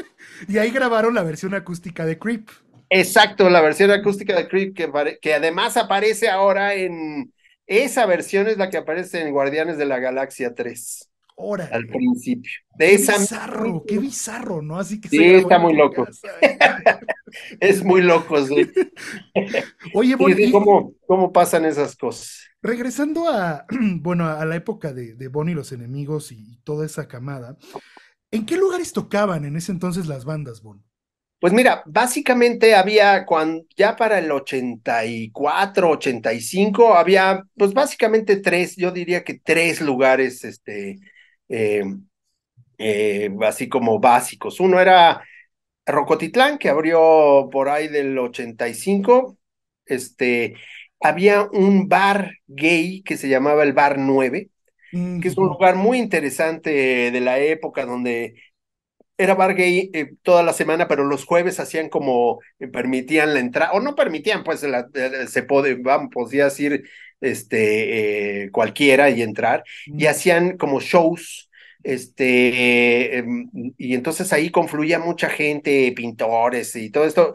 Y ahí grabaron la versión acústica de Creep. Exacto, la versión acústica de Creep que, además aparece ahora en... Esa versión es la que aparece en Guardianes de la Galaxia 3. Ahora. Al principio. qué bizarro, qué bizarro, ¿no? que sí, está muy loco. ¿eh? <laughs> es muy loco, sí. <laughs> Oye, Bonnie. cómo, ¿Cómo pasan esas cosas? Regresando a, <clears throat> bueno, a la época de, Bonnie y los enemigos y, y, toda esa camada, ¿en qué lugares tocaban en ese entonces las bandas, Bonnie? Pues mira, básicamente había, cuando, ya para el 84, 85, había, pues básicamente tres, yo diría que tres lugares, este, eh, eh, así como básicos. Uno era Rocotitlán, que abrió por ahí del 85, este, había un bar gay que se llamaba el Bar 9, que es un lugar muy interesante de la época donde era bar gay eh, toda la semana, pero los jueves hacían como, eh, permitían la entrada, o no permitían, pues se puede, ir este, eh, cualquiera y entrar, y hacían como shows, este, em, y entonces ahí confluía mucha gente, pintores y todo esto,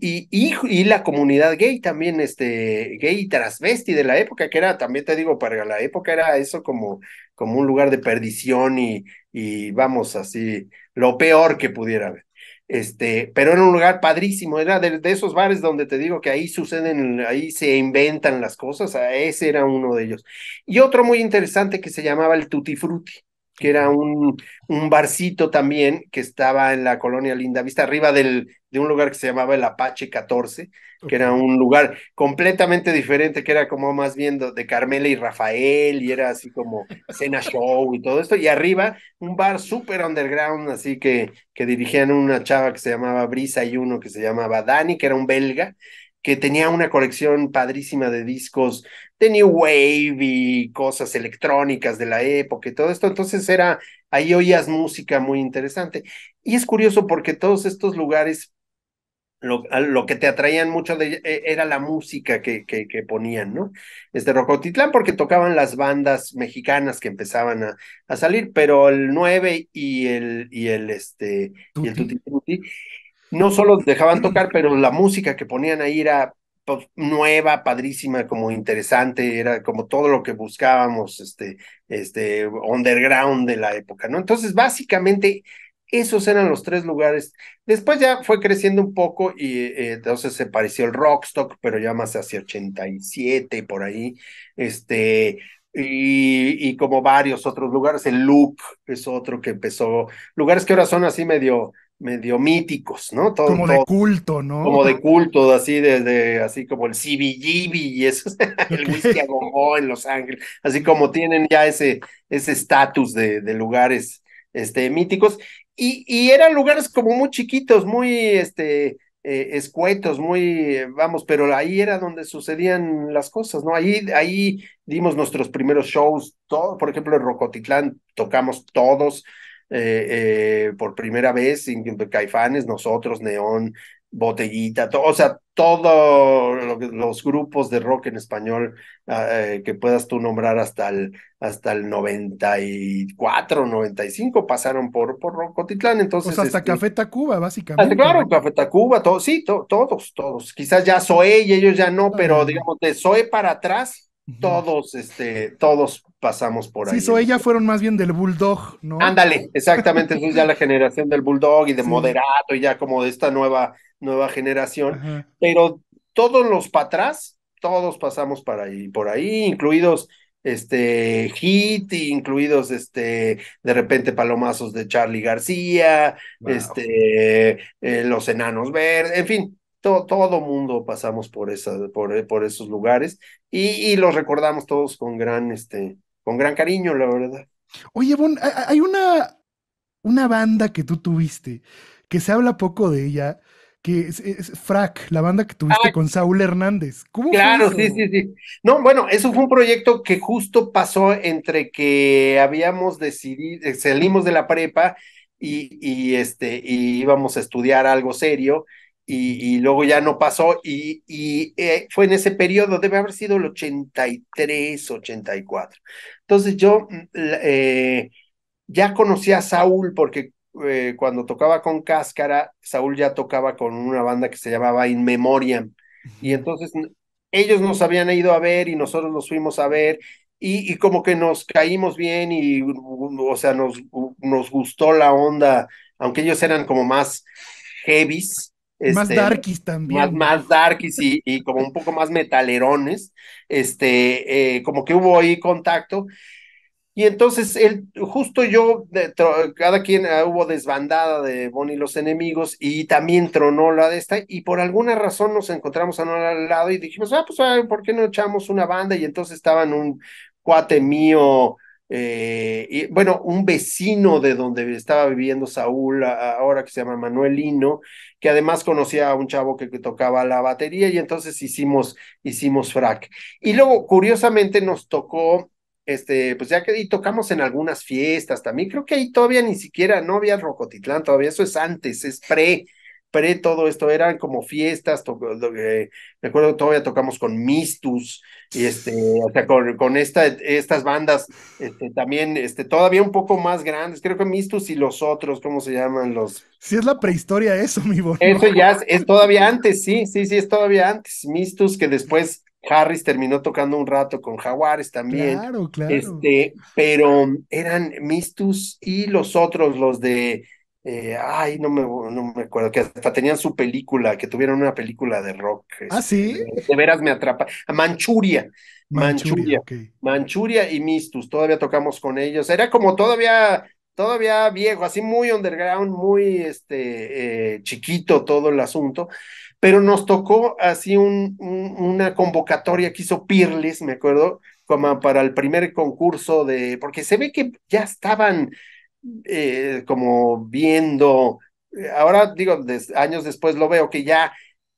y, y, la comunidad gay también, este, gay y transvesti de la época, que era, también te digo, para la época era eso como, como un lugar de perdición y, y vamos así, lo peor que pudiera haber. Este, pero era un lugar padrísimo, era de, esos bares donde te digo que ahí suceden, ahí se inventan las cosas, ah, ese era uno de ellos. Y otro muy interesante que se llamaba el Tutti Frutti que era un, un, barcito también que estaba en la colonia Linda Vista, arriba del, de un lugar que se llamaba el Apache 14, que era un lugar completamente diferente, que era como más bien de Carmela y Rafael, y era así como cena show y todo esto, y arriba un bar súper underground, así que, que dirigían una chava que se llamaba Brisa y uno que se llamaba Dani, que era un belga, que tenía una colección padrísima de discos de New Wave y cosas electrónicas de la época y todo esto. Entonces era, ahí oías música muy interesante. Y es curioso porque todos estos lugares lo, que te atraían mucho eh, era la música que, que, ponían, ¿no? Este Rocotitlán, porque tocaban las bandas mexicanas que empezaban a, a salir, pero el 9 y el, y el, este, y Tutti no solo dejaban tocar, pero la música que ponían ahí era pues, nueva, padrísima, como interesante, era como todo lo que buscábamos, este, este, underground de la época, ¿no? Entonces, básicamente, esos eran los tres lugares. Después ya fue creciendo un poco y eh, entonces se pareció el Rockstock, pero ya más hacia 87 por ahí, este, y, y como varios otros lugares, el Look es otro que empezó, lugares que ahora son así medio medio míticos, ¿no? Todo, como de culto, ¿no? Como de <laughs> culto, así desde, así como el CBGB y eso, <laughs> el whisky a en Los Ángeles, así como tienen ya ese estatus de, de lugares este, míticos. Y, y eran lugares como muy chiquitos, muy este, eh, escuetos, muy, vamos, pero ahí era donde sucedían las cosas, ¿no? Ahí, ahí dimos nuestros primeros shows, todo, por ejemplo, en Rocotitlán tocamos todos, eh, eh, por primera vez, Caifanes, nosotros, Neón, Botellita, o sea, todos los grupos de rock en español ah, eh, que puedas tú nombrar hasta el, hasta el 94, 95 pasaron por, por Rocotitlán, entonces... hasta este Café Tacuba, básicamente. Claro, Café Tacuba, todo, sí, todos, todos, quizás ya Zoe y ellos ya no, pero digamos, de Zoe para atrás, todos, este, todos pasamos por ahí. Sí, o ella fueron más bien del bulldog, ¿no? Ándale, <laughs> exactamente, eso ya la generación del bulldog y de moderado moderato y ya como de esta nueva, nueva generación, pero todos los para atrás, todos pasamos para ahí, por ahí, incluidos este hit, incluidos este de repente palomazos de Charlie García, este eh, los enanos verdes, en fin, todo, todo mundo pasamos por, esa, por, eh, esos lugares y, los recordamos todos con gran, este, con gran cariño, la verdad. Oye, Bon, hay una, una banda que tú tuviste, que se habla poco de ella, que es, Frac, la banda que tuviste con Saúl Hernández. claro, sí, sí, sí. No, bueno, eso fue un proyecto que justo pasó entre que habíamos decidido, eh, salimos de la prepa y, y, este, y íbamos a estudiar algo serio y, luego ya no pasó y, y eh, fue en ese periodo, debe haber sido el 83, 84. Entonces yo mm, eh, ya conocí a Saúl porque eh, cuando tocaba con Cáscara, Saúl ya tocaba con una banda que se llamaba In Memoriam y entonces ellos nos habían ido a ver y nosotros nos fuimos a ver. Y, y como que nos caímos bien y, o sea, nos, nos gustó la onda, aunque ellos eran como más heavies, más este, darkies también. Más, más darkies y, y, como un poco más metalerones, este, eh, como que hubo ahí contacto. Y entonces, él, justo yo, cada quien ah, hubo desbandada de Bonnie y los enemigos y también tronó la de esta y por alguna razón nos encontramos a un al lado y dijimos, ah, pues, ah, ¿por qué no echamos una banda? Y entonces estaban un cuate mío, eh, y, bueno, un vecino de donde estaba viviendo Saúl, ahora que se llama Manuelino, que además conocía a un chavo que, tocaba la batería y entonces hicimos, hicimos frac. Y luego, curiosamente, nos tocó, este, pues ya que y tocamos en algunas fiestas también, creo que ahí todavía ni siquiera, no había Rocotitlán, todavía eso es antes, es pre, pre todo esto, eran como fiestas, me acuerdo todavía tocamos con Mistus, y este, o sea, con, esta, estas bandas este, también este, todavía un poco más grandes, creo que Mistus y los otros, ¿cómo se llaman los? Sí, es la prehistoria eso, mi voz. Eso ya es, todavía antes, sí, sí, sí, es todavía antes, Mistus que después Harris terminó tocando un rato con Jaguares también. Claro, claro. Este, pero eran Mistus y los otros, los de eh, ay, no me, me acuerdo, que hasta tenían su película, que tuvieron una película de rock. Ah, sí. Este, de, veras me atrapa. Manchuria. Manchuria. Manchuria, y Mistus, todavía tocamos con ellos. Era como todavía todavía viejo, así muy underground, muy este, eh, chiquito todo el asunto, pero nos tocó así un, una convocatoria que hizo Pirles, me acuerdo, como para el primer concurso de, porque se ve que ya estaban eh, como viendo, eh, ahora digo, años después lo veo que ya,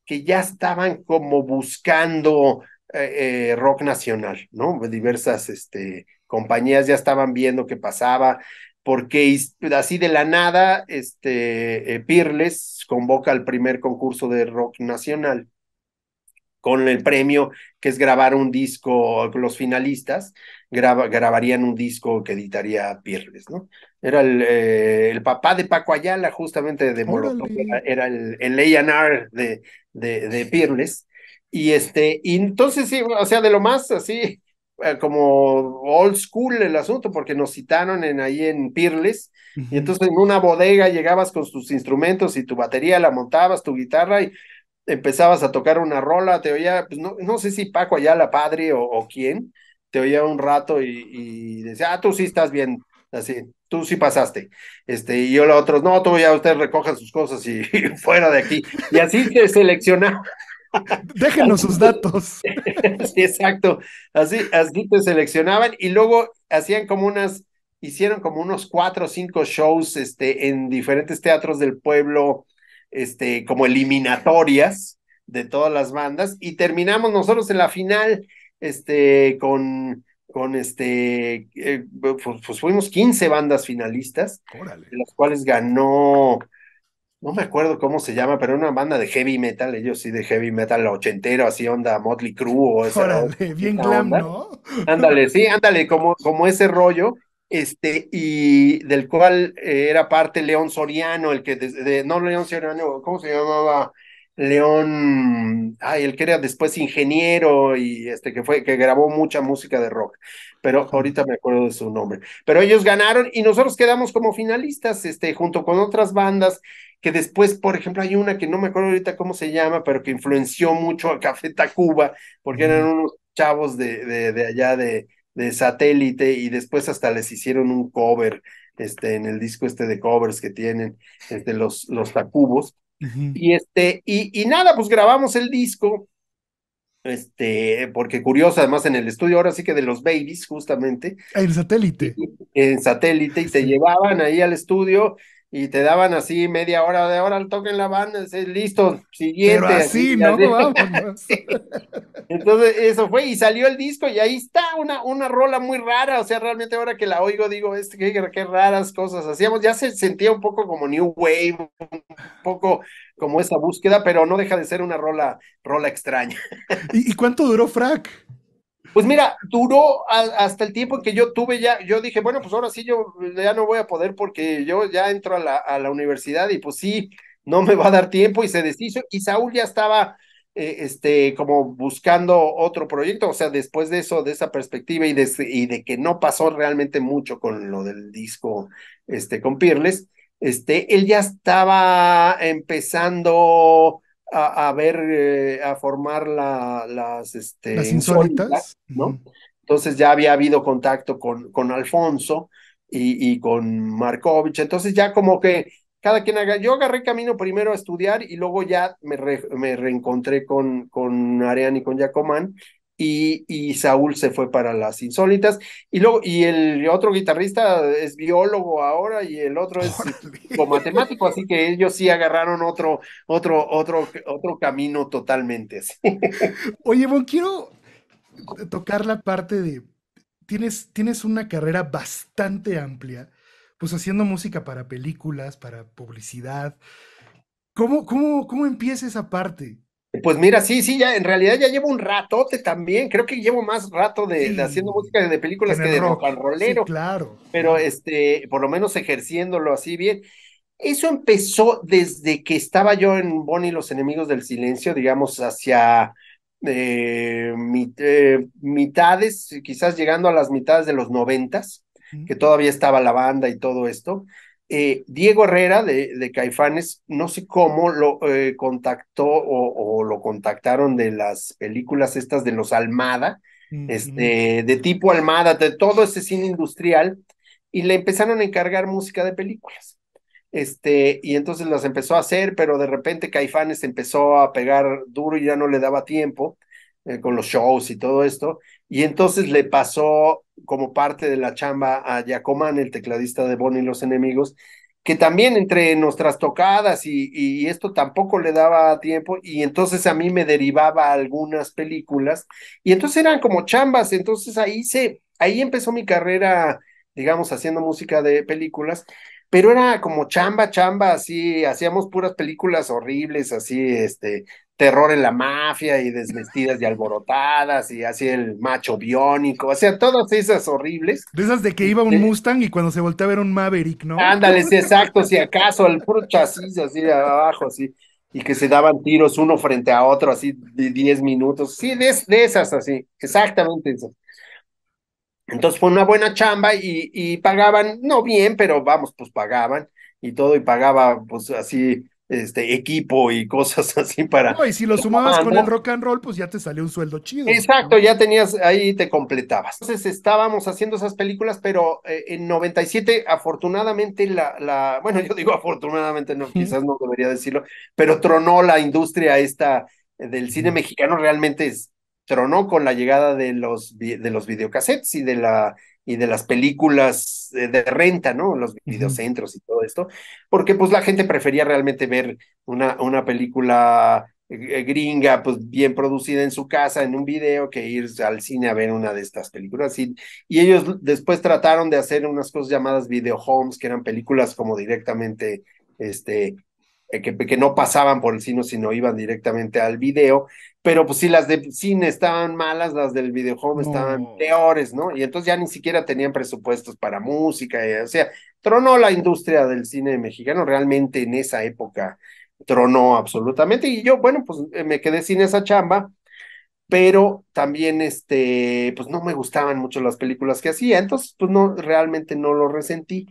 que ya estaban como buscando eh, rock nacional, ¿no? Diversas este, compañías ya estaban viendo qué pasaba, porque así de la nada, este, Pirles convoca al primer concurso de rock nacional con el premio, que es grabar un disco, los finalistas grabarían un disco que editaría Pirles, ¿no? Era eh, el, papá de Paco Ayala, justamente de Molotov, era, el, el AR de, de, Pirles. Y este, y entonces sí, o sea, de lo más así, eh, como old school el asunto, porque nos citaron en, ahí en Pirles, y entonces en una bodega llegabas con tus instrumentos y tu batería la montabas, tu guitarra, y empezabas a tocar una rola, te oía, pues no, no sé si Paco allá, la padre o, quién, te oía un rato y, decía, ah, tú sí estás bien, así, tú sí pasaste. Este, y yo la otros, no, tú ya usted recojan sus cosas y, <laughs> fuera de aquí. Y así te seleccionaban. Déjenos sus datos. <laughs> exacto. Así, así te seleccionaban y luego hacían como unas, hicieron como unos cuatro o cinco shows este, en diferentes teatros del pueblo este, como eliminatorias de todas las bandas y terminamos nosotros en la final este, con, con este, eh, pues, pues, fuimos 15 bandas finalistas, las cuales ganó, no me acuerdo cómo se llama, pero una banda de heavy metal, ellos sí de heavy metal ochentero, así onda Motley Crue o esa Órale, bien glam, ¿no? Ándale, sí, ándale, como, como ese rollo este, y del cual eh, era parte León Soriano, el que, no León Soriano, ¿cómo se llamaba? León, ay, el que era después ingeniero y este que fue, que grabó mucha música de rock, pero ahorita me acuerdo de su nombre. Pero ellos ganaron y nosotros quedamos como finalistas, este, junto con otras bandas que después, por ejemplo, hay una que no me acuerdo ahorita cómo se llama, pero que influenció mucho a Café Tacuba, porque eran unos chavos de, de allá de, de satélite y después hasta les hicieron un cover este, en el disco este de covers que tienen este, los, los tacubos. Y este, y, y nada, pues grabamos el disco, este, porque curioso, además en el estudio, ahora sí que de los babies, justamente. Ah, en satélite. En satélite, y se llevaban ahí al estudio y te daban así media hora de hora al toque en la banda, listo, siguiente. Pero así, ¿no? <laughs> <laughs> Entonces, eso fue, y salió el disco, y ahí está, una, una rola muy rara, o sea, realmente ahora que la oigo, digo, este, qué, raras cosas hacíamos, ya se sentía un poco como New Wave, un poco como esa búsqueda, pero no deja de ser una rola, rola extraña. ¿Y, cuánto duró Frank? Pues mira, duró hasta el tiempo que yo tuve ya, yo dije, bueno, pues ahora sí yo ya no voy a poder porque yo ya entro a la, universidad y pues sí, no me va a dar tiempo y se deshizo y Saúl ya estaba eh, este, como buscando otro proyecto, o sea, después de eso, de esa perspectiva y de, y de que no pasó realmente mucho con lo del disco, este, con Pirles, este, él ya estaba empezando a, ver, eh, a formar la, las, este, las insólitas, ¿no? Entonces ya había habido contacto con, con Alfonso y, con Markovich, entonces ya como que cada quien haga, yo agarré camino primero a estudiar y luego ya me, me reencontré con, con y con Yacomán y, Saúl se fue para las insólitas. Y luego, y el otro guitarrista es biólogo ahora y el otro es matemático, así que ellos sí agarraron otro, otro, otro, otro camino totalmente. <laughs> Oye, Bon, quiero tocar la parte de. Tienes, tienes una carrera bastante amplia, pues haciendo música para películas, para publicidad. ¿Cómo, cómo, cómo empieza esa parte? Pues mira, sí, sí, ya en realidad ya llevo un ratote también. Creo que llevo más rato de, haciendo música de películas que de rock, and claro. Pero este, por lo menos ejerciéndolo así bien. Eso empezó desde que estaba yo en Bonnie y los enemigos del silencio, digamos, hacia eh, eh, mitades, quizás llegando a las mitades de los noventas, que todavía estaba la banda y todo esto. Eh, Diego Herrera de, Caifanes, no sé cómo lo eh, contactó o, lo contactaron de las películas estas de los Almada, este, de tipo Almada, de todo ese cine industrial, y le empezaron a encargar música de películas. Este, y entonces las empezó a hacer, pero de repente Caifanes empezó a pegar duro y ya no le daba tiempo eh, con los shows y todo esto, y entonces le pasó como parte de la chamba a Giacomán, el tecladista de Bonnie y los Enemigos, que también entre nuestras tocadas y, y, esto tampoco le daba tiempo y entonces a mí me derivaba algunas películas y entonces eran como chambas, entonces ahí se, ahí empezó mi carrera, digamos, haciendo música de películas pero era como chamba, chamba, así, hacíamos puras películas horribles, así, este, terror en la mafia y desvestidas y alborotadas y así el macho biónico, o sea, todas esas horribles. De esas de que iba un este Mustang y cuando se volteaba era un Maverick, ¿no? Ándale, sí, exacto, si acaso, el puro chasis así de abajo, así, y que se daban tiros uno frente a otro, así de diez minutos, sí, de, de esas así, exactamente esas. Entonces fue una buena chamba y, pagaban, no bien, pero vamos, pues pagaban y todo y pagaba pues así este equipo y cosas <laughs> así para. No, y si lo sumabas con el rock and roll, pues ya te salió un sueldo chido. Exacto, ya tenías, ahí te completabas. Entonces estábamos haciendo esas películas, pero eh, en 97, afortunadamente, la, la, bueno, <laughs> yo digo afortunadamente, no, quizás no debería decirlo, pero tronó la industria esta del cine mexicano, realmente es tronó con la llegada de los, de los videocassettes y de, la, y de las películas eh, de renta, ¿no? Los videocentros y todo esto, porque pues la gente prefería realmente ver una, una película eh, gringa, pues bien producida en su casa, en un video, que ir al cine a ver una de estas películas. Y, ellos después trataron de hacer unas cosas llamadas video homes, que eran películas como directamente, este, eh, que, que no pasaban por el cine, sino iban directamente al video pero pues si las de cine estaban malas, las del videojuego estaban peores, ¿no? Y entonces ya ni siquiera tenían presupuestos para música, y, eh, o sea, tronó la industria del cine mexicano realmente en esa época, tronó absolutamente, y yo, bueno, pues eh, me quedé sin esa chamba, pero también, este, pues no me gustaban mucho las películas que hacía, entonces, pues no, realmente no lo resentí.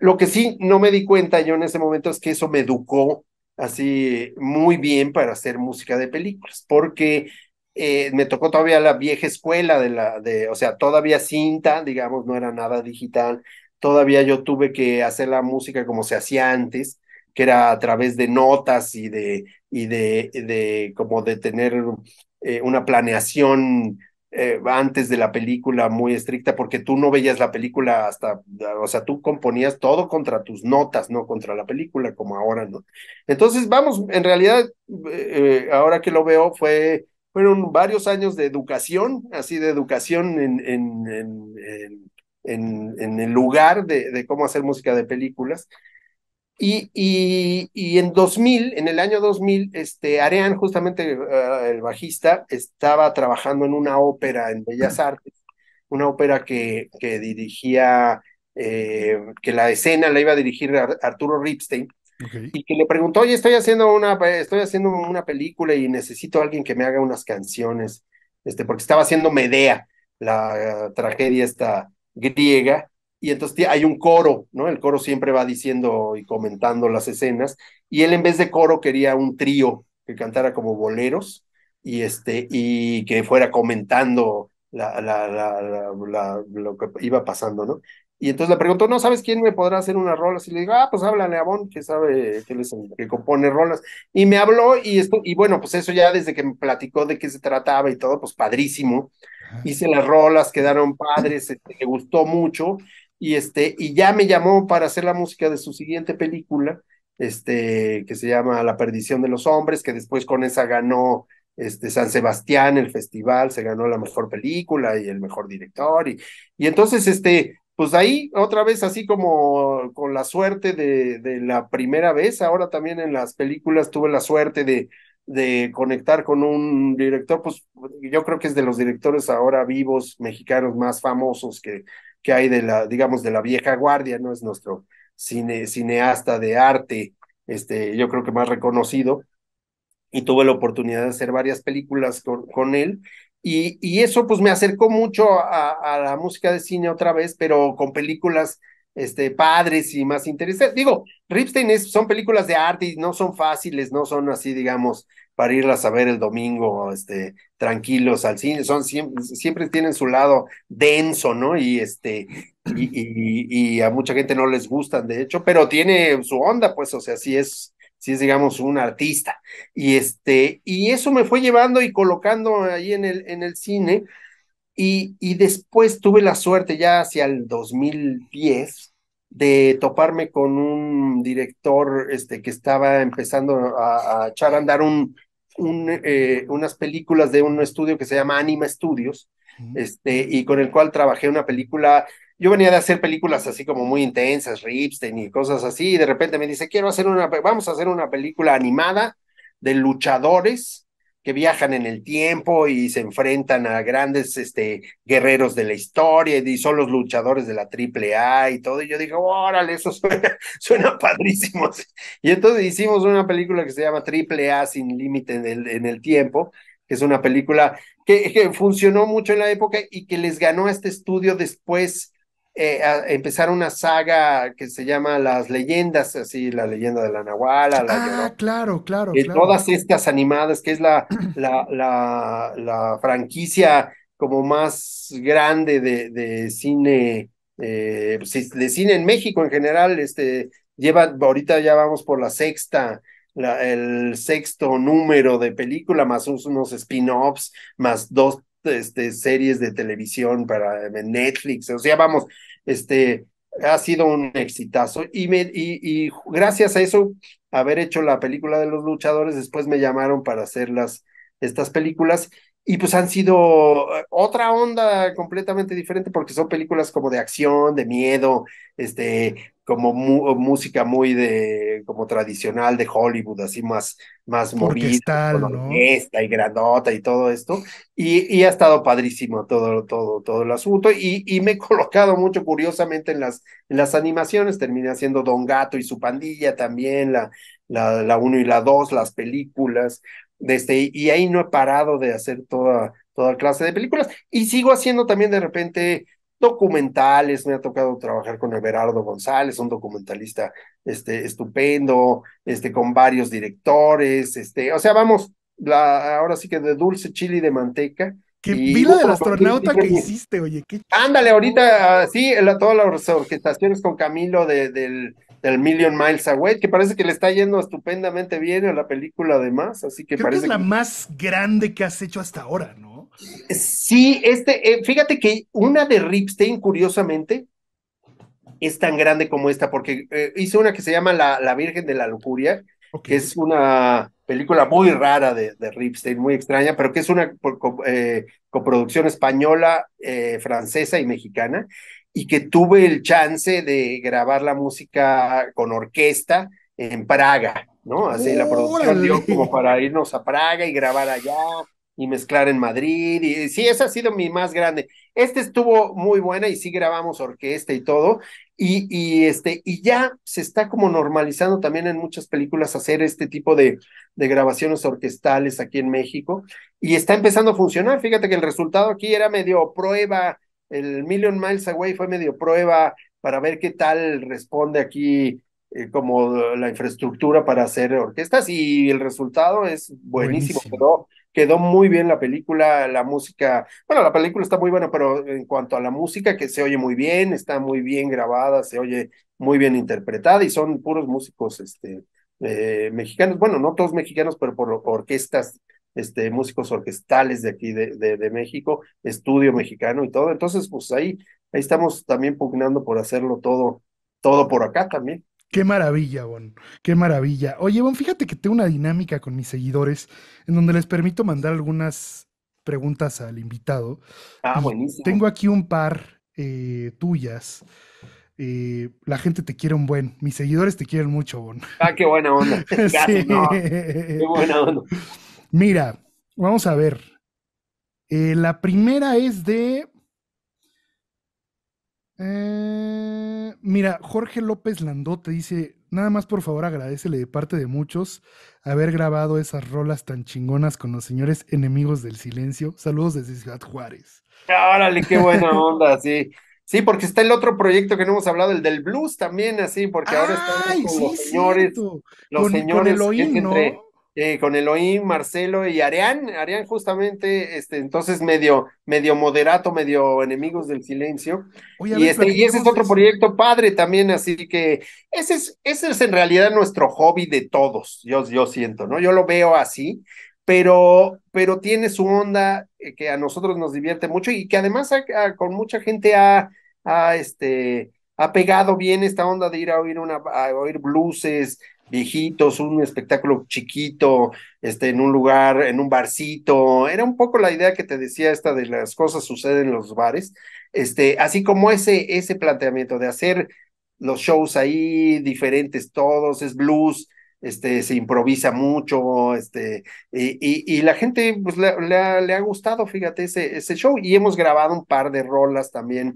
Lo que sí no me di cuenta yo en ese momento es que eso me educó así muy bien para hacer música de películas, porque eh, me tocó todavía la vieja escuela de la, de, o sea, todavía cinta, digamos, no era nada digital, todavía yo tuve que hacer la música como se hacía antes, que era a través de notas y de, y de, de como de tener eh, una planeación eh, antes de la película muy estricta, porque tú no veías la película hasta, o sea, tú componías todo contra tus notas, no contra la película, como ahora, ¿no? Entonces, vamos, en realidad, eh, eh, ahora que lo veo, fue, fueron varios años de educación, así de educación en, en, en, en el lugar de, de, cómo hacer música de películas. Y, en 2000, en el año 2000, este, Arean, justamente eh, el bajista, estaba trabajando en una ópera en Bellas Artes, una ópera que, que dirigía, eh, que la escena la iba a dirigir Arturo Ripstein, y que le preguntó, oye, estoy haciendo, una, estoy haciendo una película y necesito a alguien que me haga unas canciones, este, porque estaba haciendo Medea, la eh, tragedia esta griega, y entonces hay un coro, ¿no? El coro siempre va diciendo y comentando las escenas, y él en vez de coro quería un trío que cantara como boleros y, este, y que fuera comentando la, la, la, lo que iba pasando, ¿no? Y entonces le preguntó, ¿no sabes quién me podrá hacer unas rolas? Y le digo, ah, pues háblale a Bon, que sabe, que, que compone rolas. Y me habló y esto, y bueno, pues eso ya desde que me platicó de qué se trataba y todo, pues padrísimo. Hice las rolas, quedaron padres, este, me gustó mucho y, este, y ya me llamó para hacer la música de su siguiente película, este, que se llama La perdición de los hombres, que después con esa ganó este, San Sebastián, el festival, se ganó la mejor película y el mejor director. Y, y entonces, este, pues ahí otra vez, así como con la suerte de, de la primera vez, ahora también en las películas tuve la suerte de, de conectar con un director, pues yo creo que es de los directores ahora vivos mexicanos más famosos que, que hay de la, digamos, de la vieja guardia, ¿no? Es nuestro cine, cineasta de arte, este, yo creo que más reconocido, y tuve la oportunidad de hacer varias películas con, él, y, y, eso pues me acercó mucho a, la música de cine otra vez, pero con películas este, padres y más interesantes. Digo, Ripstein es, son películas de arte y no son fáciles, no son así, digamos, para irlas a ver el domingo, este, tranquilos al cine, son siempre, tienen su lado denso, ¿no? Y este, y, a mucha gente no les gustan, de hecho, pero tiene su onda, pues, o sea, si es, sí es, digamos, un artista. Y este, y eso me fue llevando y colocando ahí en el, en el cine. Y, y después tuve la suerte ya hacia el 2010 de toparme con un director este, que estaba empezando a, a echar a andar un, eh, unas películas de un estudio que se llama Anima Studios, este, y con el cual trabajé una película. Yo venía de hacer películas así como muy intensas, Ripstein y cosas así, y de repente me dice, quiero hacer una, vamos a hacer una película animada de luchadores que viajan en el tiempo y se enfrentan a grandes este, guerreros de la historia y son los luchadores de la AAA y todo. Y yo dije, órale, eso <laughs> suena, padrísimo. Y entonces hicimos una película que se llama AAA sin límite en el, tiempo, que es una película que, que, funcionó mucho en la época y que les ganó a este estudio después eh, empezar una saga que se llama Las Leyendas, así, la leyenda de la Nahuala. La ah, claro, eh, claro, Todas estas animadas, que es la, <clears throat> la, la, la franquicia como más grande de, de cine, eh, de cine en México en general, este, lleva, ahorita ya vamos por la sexta, la, el sexto número de película, más unos spin-offs, más dos este, series de televisión para eh, Netflix, o sea, vamos, este, ha sido un exitazo. Y, y gracias a eso, haber hecho la película de los luchadores, después me llamaron para hacer las, estas películas. Y pues han sido eh, otra onda completamente diferente porque son películas como de acción, de miedo, este, como música muy de, como tradicional de Hollywood, así más, más movida, ¿no? y grandota y todo esto, y, y, ha estado padrísimo todo, todo, todo el asunto, y, y me he colocado mucho curiosamente en las, en las animaciones, terminé haciendo Don Gato y su pandilla también, la, la, la y la 2, las películas, desde, este, y ahí no he parado de hacer toda, toda clase de películas, y sigo haciendo también de repente documentales, me ha tocado trabajar con Everardo González, un documentalista este, estupendo, este, con varios directores, este, o sea, vamos, la, ahora sí que de dulce chili de manteca. Qué pila del astronauta que, hiciste, oye. Qué Ándale, ahorita, ah, sí, todas las orquestaciones con Camilo de, del, del, Million Miles Away, que parece que le está yendo estupendamente bien a la película además, así que Creo parece que es la más grande que has hecho hasta ahora, ¿no? Sí, este, eh, fíjate que una de Ripstein, curiosamente, es tan grande como esta, porque eh, hice una que se llama La, Virgen de la Lujuria, que es una película muy rara de, de Ripstein, muy extraña, pero que es una eh, coproducción española, francesa y mexicana, y que tuve el chance de grabar la música con orquesta en Praga, ¿no? Así la producción dio como para irnos a Praga y grabar allá y mezclar en Madrid. Y sí, esa ha sido mi más grande. Este estuvo muy buena y sí grabamos orquesta y todo. Y, y, este, y ya se está como normalizando también en muchas películas hacer este tipo de, de grabaciones orquestales aquí en México. Y está empezando a funcionar. Fíjate que el resultado aquí era medio prueba. El Million Miles Away fue medio prueba para ver qué tal responde aquí eh, como la infraestructura para hacer orquestas y el resultado es buenísimo. pero quedó muy bien la película, la música, bueno, la película está muy buena, pero en cuanto a la música, que se oye muy bien, está muy bien grabada, se oye muy bien interpretada y son puros músicos este, eh, mexicanos, bueno, no todos mexicanos, pero por orquestas, este, músicos orquestales de aquí de, de, de México, estudio mexicano y todo. Entonces, pues ahí, ahí estamos también pugnando por hacerlo todo, todo por acá también. Qué maravilla, Bon. Qué maravilla. Oye, Bon, fíjate que tengo una dinámica con mis seguidores en donde les permito mandar algunas preguntas al invitado. Ah, buenísimo. Tengo aquí un par eh, tuyas. Eh, la gente te quiere un buen. Mis seguidores te quieren mucho, Bon. Ah, qué buena onda. <laughs> sí. Qué buena onda. Mira, vamos a ver. Eh, la primera es de eh, mira, Jorge López te dice, nada más por favor agradecele de parte de muchos haber grabado esas rolas tan chingonas con los señores enemigos del silencio. Saludos desde Ciudad Juárez. Órale, qué buena <laughs> onda, sí. Sí, porque está el otro proyecto que no hemos hablado, el del blues también, así, porque ahora están los señores, los con, señores eh, con Elohim, Marcelo y Arián, Arián justamente, este, entonces medio, medio moderato, medio enemigos del silencio. y, este, y ese es otro proyecto padre también, así que ese es, ese es en realidad nuestro hobby de todos, yo, yo siento, ¿no? Yo lo veo así, pero, pero tiene su onda eh, que a nosotros nos divierte mucho y que además con mucha gente ha, este, ha pegado bien esta onda de ir a oír, una, a oír blueses, viejitos, un espectáculo chiquito, este, en un lugar, en un barcito. Era un poco la idea que te decía esta de las cosas suceden en los bares. Este, así como ese, ese planteamiento de hacer los shows ahí, diferentes todos, es blues, este, se improvisa mucho, este, y, y, la gente pues, le, ha, gustado, fíjate, ese, ese show. Y hemos grabado un par de rolas también,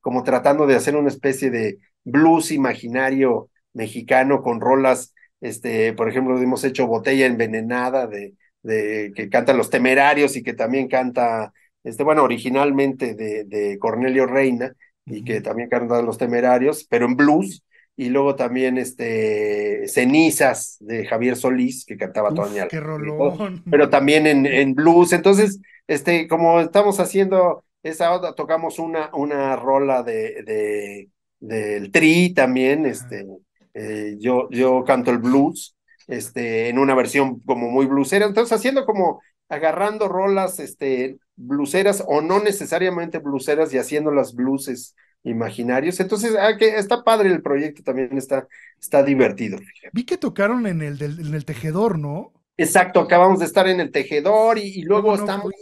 como tratando de hacer una especie de blues imaginario mexicano con rolas, este, por ejemplo, hemos hecho Botella Envenenada de, de que canta Los Temerarios y que también canta, este, bueno, originalmente de, Cornelio Reina y que también canta Los Temerarios, pero en blues y luego también este Cenizas de Javier Solís que cantaba Uf, Qué rolón. Pero también en, en, blues. Entonces, este, como estamos haciendo esa onda, tocamos una, una rola de, de del tri también, este, eh, yo, yo canto el blues, este, en una versión como muy blusera entonces haciendo como agarrando rolas, este, bluseras o no necesariamente bluseras y haciendo las blueses imaginarios. Entonces, ah, que está padre el proyecto, también está, está divertido. Vi que tocaron en el, del, en el tejedor, ¿no? Exacto, acabamos de estar en el tejedor y, luego estamos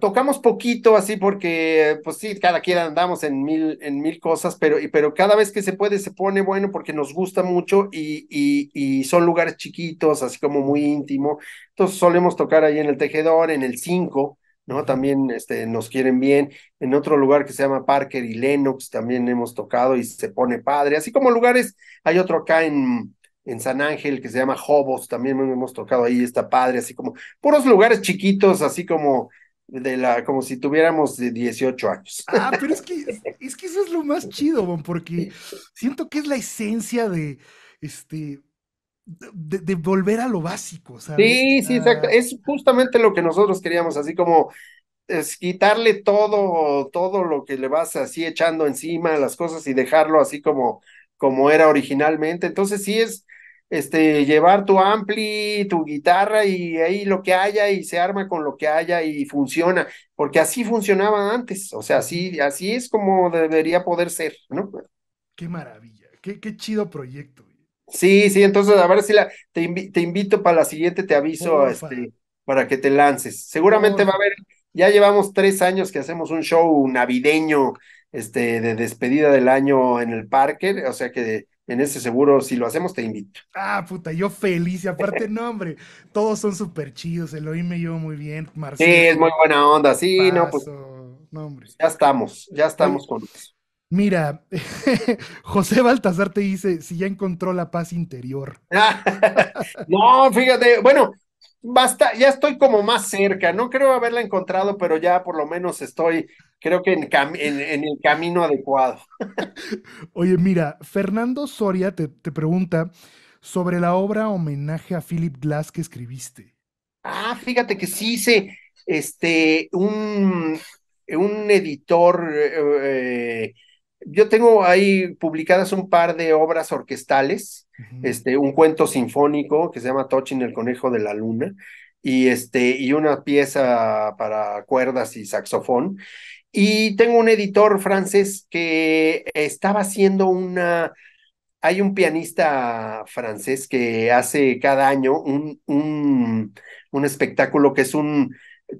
tocamos poquito así porque, pues sí, cada quien andamos en mil, en mil cosas, pero, pero cada vez que se puede se pone bueno porque nos gusta mucho y, y, son lugares chiquitos, así como muy íntimo. Entonces solemos tocar ahí en el Tejedor, en el Cinco, ¿no? También este, nos quieren bien. En otro lugar que se llama Parker y Lennox también hemos tocado y se pone padre. Así como lugares, hay otro acá en, en San Ángel que se llama Hobos, también hemos tocado ahí, está padre, así como puros lugares chiquitos, así como de la, como si tuviéramos 18 años. Ah, pero es que, <laughs> es que eso es lo más chido, porque siento que es la esencia de, este, de, volver a lo básico, Sí, sí, ah. exacto. Es justamente lo que nosotros queríamos, así como quitarle todo, todo lo que le vas así echando encima las cosas y dejarlo así como, como era originalmente. Entonces sí es, este, llevar tu ampli, tu guitarra y ahí lo que haya y se arma con lo que haya y funciona, porque así funcionaba antes, o sea, así, así es como debería poder ser, ¿no? Qué maravilla, qué, qué chido proyecto. Sí, sí, entonces a ver si la, te, invito para la siguiente, te aviso este, para. que te lances. Seguramente va a haber, ya llevamos tres años que hacemos un show navideño este, de despedida del año en el parque, o sea que en ese seguro, si lo hacemos, te invito. Ah, puta, yo feliz. Y aparte, no, hombre, todos son súper chidos. Elohim me llevo muy bien. Marcelo, sí, es muy buena onda. Sí, no, pues. No, Ya estamos, ya estamos con Mira, <laughs> José Baltasar te dice si ya encontró la paz interior. <laughs> no, fíjate, bueno, basta, ya estoy como más cerca, no creo haberla encontrado, pero ya por lo menos estoy, creo que en, el camino adecuado. Oye, mira, Fernando Soria te, pregunta sobre la obra homenaje a Philip Glass que escribiste. Ah, fíjate que sí hice este, un, un editor eh, eh, yo tengo ahí publicadas un par de obras orquestales, este, un cuento sinfónico que se llama Touching el conejo de la luna y este y una pieza para cuerdas y saxofón y tengo un editor francés que estaba haciendo una hay un pianista francés que hace cada año un, un, un espectáculo que es un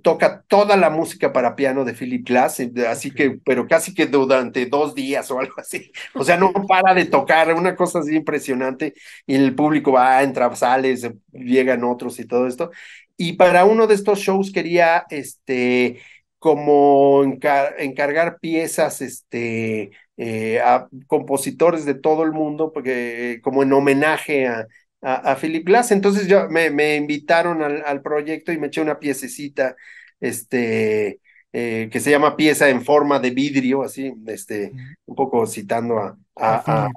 toca toda la música para piano de Philip Glass, eh, así que, pero casi que durante dos días o algo así. O sea, no para de tocar, una cosa así impresionante, y el público va, entra, sale, llegan otros y todo esto. Y para uno de estos shows quería, este, como encargar piezas, este, eh, a compositores de todo el mundo, porque como en homenaje a a, Philip Glass. Entonces yo me, invitaron al, proyecto y me eché una piececita, este, eh, que se llama pieza en forma de vidrio, así, este, un poco citando a, a,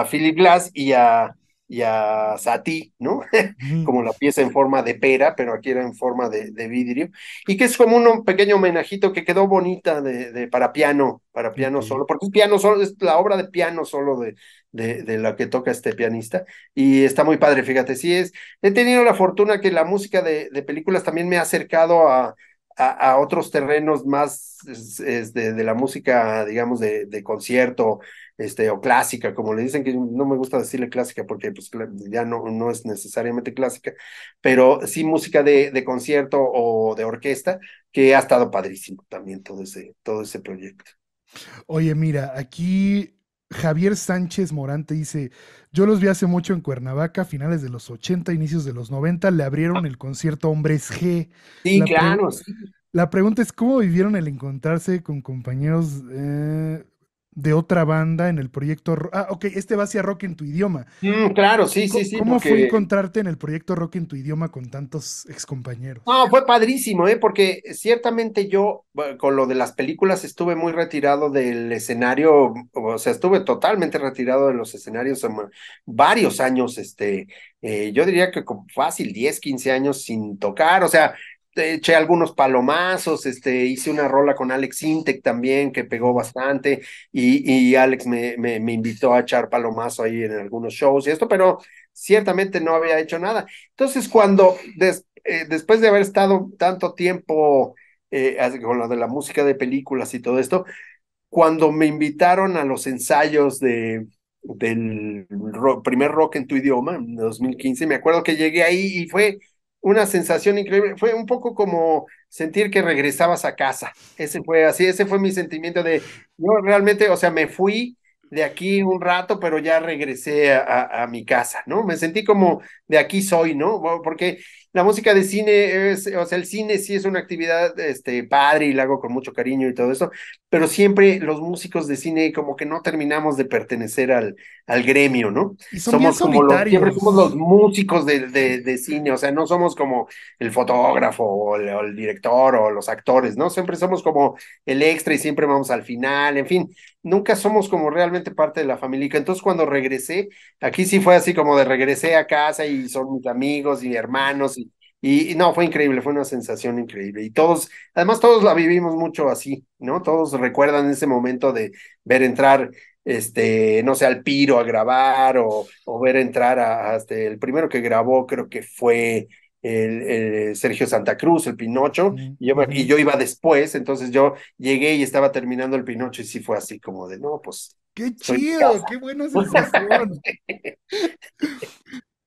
a Philip Glass y a, y a Sati, ¿no? <laughs> como la pieza en forma de pera, pero aquí era en forma de, vidrio, y que es como un, pequeño homenajito que quedó bonita de, para piano, para piano solo, porque es piano solo, es la obra de piano solo de, de, la que toca este pianista, y está muy padre, fíjate, sí es, he tenido la fortuna que la música de, películas también me ha acercado a, a, otros terrenos más de, la música, digamos, de concierto, este, o clásica, como le dicen, que no me gusta decirle clásica porque pues, ya no, no es necesariamente clásica, pero sí música de, concierto o de orquesta, que ha estado padrísimo también todo ese, todo ese proyecto. Oye, mira, aquí Javier Sánchez Morante dice, yo los vi hace mucho en Cuernavaca, finales de los 80, inicios de los 90, le abrieron el concierto Hombres G. Sí, la La pregunta es, ¿cómo vivieron el encontrarse con compañeros eh, de otra banda en el proyecto. Ah, ok, este va hacia rock en tu idioma. Mm, claro, sí, sí, sí. ¿Cómo fue encontrarte en el proyecto rock en tu idioma con tantos excompañeros? No, fue padrísimo, ¿eh? porque ciertamente yo con lo de las películas estuve muy retirado del escenario, o sea, estuve totalmente retirado de los escenarios varios años, este, eh, yo diría que como fácil 10, 15 años sin tocar, o sea, eché algunos palomazos, este, hice una rola con Alex Intec también, que pegó bastante, y, y Alex me, me, invitó a echar palomazo ahí en algunos shows y esto, pero ciertamente no había hecho nada. Entonces, cuando eh, después de haber estado tanto tiempo eh, con lo de la música de películas y todo esto, cuando me invitaron a los ensayos de, del primer rock en tu idioma, en 2015, me acuerdo que llegué ahí y fue una sensación increíble. Fue un poco como sentir que regresabas a casa. Ese fue así, ese fue mi sentimiento de, yo realmente, o sea, me fui de aquí un rato, pero ya regresé a, mi casa, ¿no? Me sentí como de aquí soy, ¿no? Porque la música de cine es, o sea, el cine sí es una actividad este, padre y la hago con mucho cariño y todo eso, pero siempre los músicos de cine como que no terminamos de pertenecer al, al gremio, ¿no? somos como los, siempre somos los músicos de, de, cine, o sea, no somos como el fotógrafo o el, o el director o los actores, ¿no? Siempre somos como el extra y siempre vamos al final, en fin, nunca somos como realmente parte de la familia. Entonces cuando regresé, aquí sí fue así como de regresé a casa y son mis amigos y hermanos y y, no, fue increíble, fue una sensación increíble. Y todos, además todos la vivimos mucho así, ¿no? Todos recuerdan ese momento de ver entrar, este, no sé, al Piro a grabar o, ver entrar a, hasta el primero que grabó, creo que fue el, Sergio Santa Cruz, el Pinocho, y, yo, yo iba después, entonces yo llegué y estaba terminando el Pinocho y sí fue así como de, no, pues... ¡Qué chido! ¡Qué buena sensación! <laughs>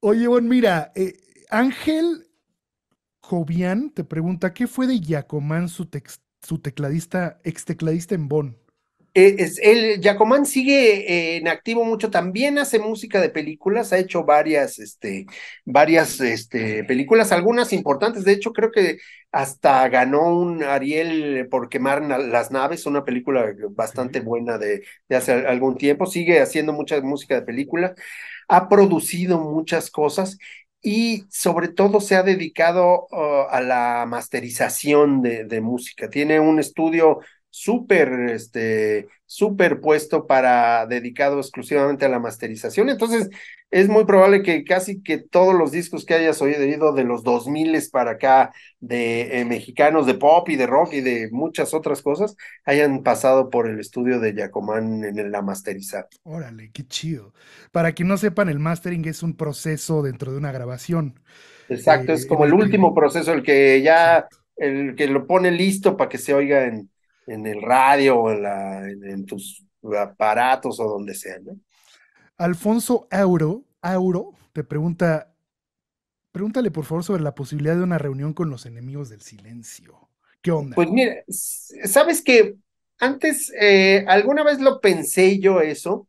Oye, bueno, mira, eh, Ángel Jovian te pregunta, ¿qué fue de Yacomán, su, tecladista, ex tecladista en Bonn? Eh, es, el Giacomán sigue eh, en activo mucho, también hace música de películas, ha hecho varias, este, varias este, películas, algunas importantes, de hecho creo que hasta ganó un Ariel por quemar las naves, una película bastante buena de, de hace algún tiempo, sigue haciendo mucha música de película, ha producido muchas cosas y sobre todo se ha dedicado uh, a la masterización de, música. Tiene un estudio súper, este, súper puesto para dedicado exclusivamente a la masterización. Entonces, es muy probable que casi que todos los discos que hayas oído de los 2000 para acá, de eh, mexicanos de pop y de rock y de muchas otras cosas, hayan pasado por el estudio de Yacomán en la masterizar. Órale, qué chido. Para quien no sepan, el mastering es un proceso dentro de una grabación. Exacto, es eh, como el último proceso, el que ya, el que lo pone listo para que se oiga en en el radio o en, tus aparatos o donde sea. ¿no? Alfonso Auro, Auro te pregunta, pregúntale por favor sobre la posibilidad de una reunión con los enemigos del silencio. ¿Qué onda? Pues mira, sabes que antes, eh, alguna vez lo pensé yo eso,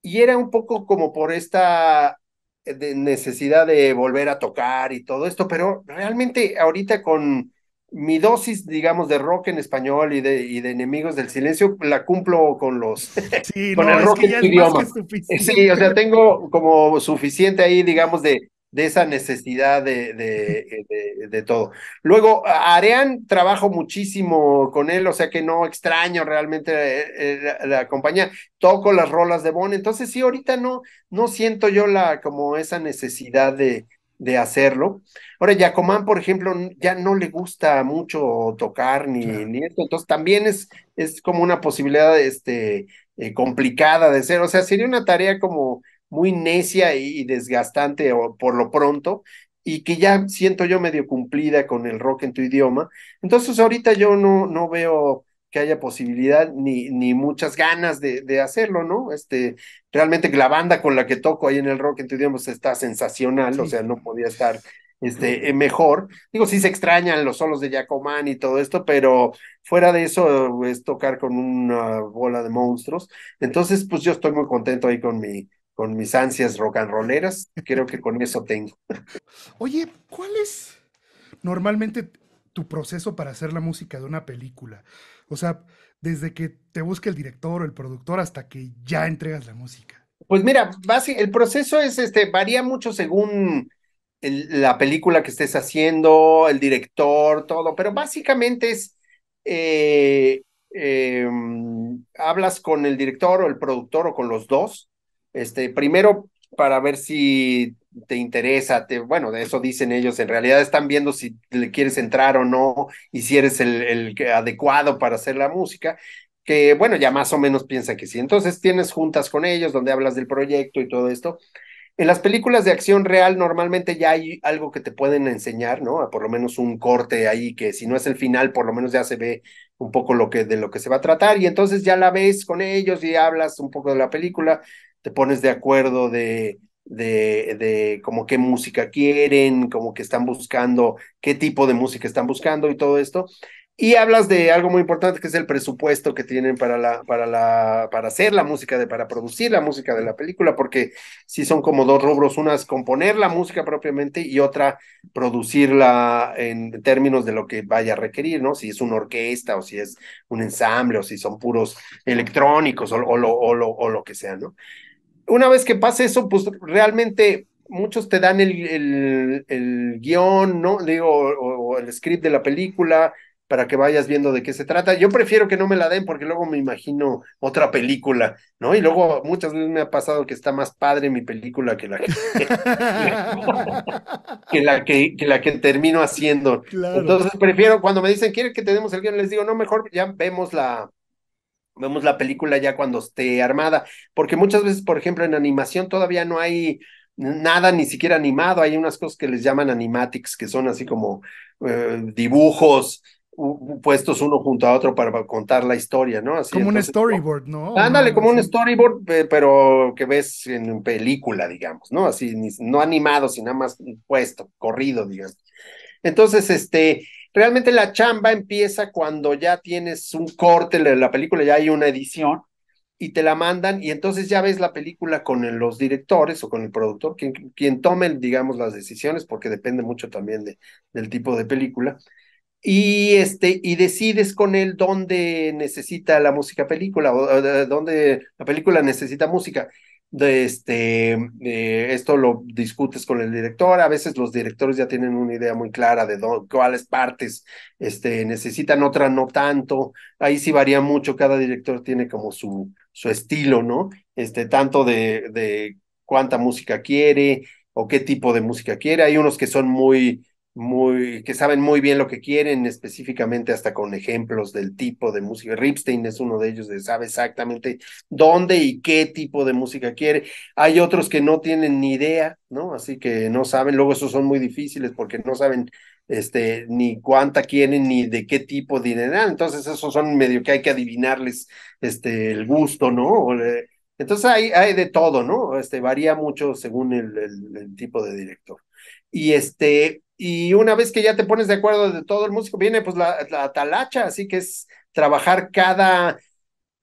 y era un poco como por esta eh, necesidad de volver a tocar y todo esto, pero realmente ahorita con mi dosis, digamos, de rock en español y de, y de enemigos del silencio, la cumplo con los <laughs> sí, con no, es que ya en Es suficiente. sí, o sea, tengo como suficiente ahí, digamos, de, de esa necesidad de, de, todo. Luego, areán trabajo muchísimo con él, o sea que no extraño realmente eh, eh, la, compañía. Toco las rolas de Bon, entonces sí, ahorita no, no siento yo la, como esa necesidad de, de hacerlo. Ahora, Yacomán, por ejemplo, ya no le gusta mucho tocar ni, ni esto, entonces también es, es como una posibilidad este, eh, complicada de hacer, o sea, sería una tarea como muy necia y, desgastante por lo pronto, y que ya siento yo medio cumplida con el rock en tu idioma. Entonces, ahorita yo no, no veo que haya posibilidad ni, ni muchas ganas de, hacerlo, ¿no? Este, realmente la banda con la que toco ahí en el rock, entendíamos, pues, está sensacional, o sea, no podía estar este, eh, mejor. Digo, sí se extrañan los solos de Jacomán y todo esto, pero fuera de eso es tocar con una bola de monstruos. Entonces, pues yo estoy muy contento ahí con mi con mis ansias rock and rolleras, creo que con eso tengo. Oye, ¿cuál es normalmente tu proceso para hacer la música de una película? O sea, desde que te busca el director o el productor hasta que ya entregas la música. Pues mira, el proceso es este, varía mucho según la película que estés haciendo, el director, todo, pero básicamente es eh, em, hablas con el director o el productor o con los dos. Este, primero para ver si te interesa, te, bueno, de eso dicen ellos, en realidad están viendo si le quieres entrar o no y si eres el, el adecuado para hacer la música, que bueno, ya más o menos piensa que sí. Entonces tienes juntas con ellos donde hablas del proyecto y todo esto. En las películas de acción real normalmente ya hay algo que te pueden enseñar, ¿no? Por lo menos un corte ahí que si no es el final, por lo menos ya se ve un poco lo que de lo que se va a tratar y entonces ya la ves con ellos y hablas un poco de la película, te pones de acuerdo de, de, como qué música quieren, como que están buscando, qué tipo de música están buscando y todo esto. Y hablas de algo muy importante que es el presupuesto que tienen para la, para la, para hacer la música para producir la música de la película, porque si son como dos rubros, una es componer la música propiamente y otra producirla en términos de lo que vaya a requerir, ¿no? Si es una orquesta o si es un ensamble o si son puros electrónicos o, lo, o lo que sea, ¿no? una vez que pase eso, pues realmente muchos te dan el, el, guión, ¿no? Digo, o, el script de la película para que vayas viendo de qué se trata. Yo prefiero que no me la den porque luego me imagino otra película, ¿no? Y luego muchas veces me ha pasado que está más padre mi película que la que, <laughs> la, que, termino haciendo. Entonces prefiero cuando me dicen, ¿quieren que te demos el guión? Les digo, no, mejor ya vemos la, vemos la película ya cuando esté armada, porque muchas veces, por ejemplo, en animación todavía no hay nada ni siquiera animado, hay unas cosas que les llaman animatics, que son así como eh, dibujos puestos uno junto a otro para, contar la historia, ¿no? Así, como un storyboard, ¿no? Ándale, como un storyboard, pero que ves en película, digamos, ¿no? Así, no animado, sino nada más puesto, corrido, digamos. Entonces, este, realmente la chamba empieza cuando ya tienes un corte de la película, ya hay una edición y te la mandan y entonces ya ves la película con los directores o con el productor, quien, quien digamos, las decisiones, porque depende mucho también de, del tipo de película. Y, este, y decides con él dónde necesita la música película o dónde la película necesita música de este, esto lo discutes con el director, a veces los directores ya tienen una idea muy clara de cuáles partes este, necesitan, otra no tanto, ahí sí varía mucho, cada director tiene como su, su estilo, ¿no? Este, tanto de, de cuánta música quiere o qué tipo de música quiere, hay unos que son muy muy, que saben muy bien lo que quieren, específicamente hasta con ejemplos del tipo de música. Ripstein es uno de ellos, sabe exactamente dónde y qué tipo de música quiere. Hay otros que no tienen ni idea, ¿no? Así que no saben, luego esos son muy difíciles porque no saben este, ni cuánta quieren, ni de qué tipo de dinero. Entonces, esos son medio que hay que adivinarles este, el gusto, ¿no? entonces hay, hay de todo, ¿no? Este, varía mucho según el, el, el tipo de director. Y este, y una vez que ya te pones de acuerdo de todo el músico, viene pues la, atalacha talacha, así que es trabajar cada,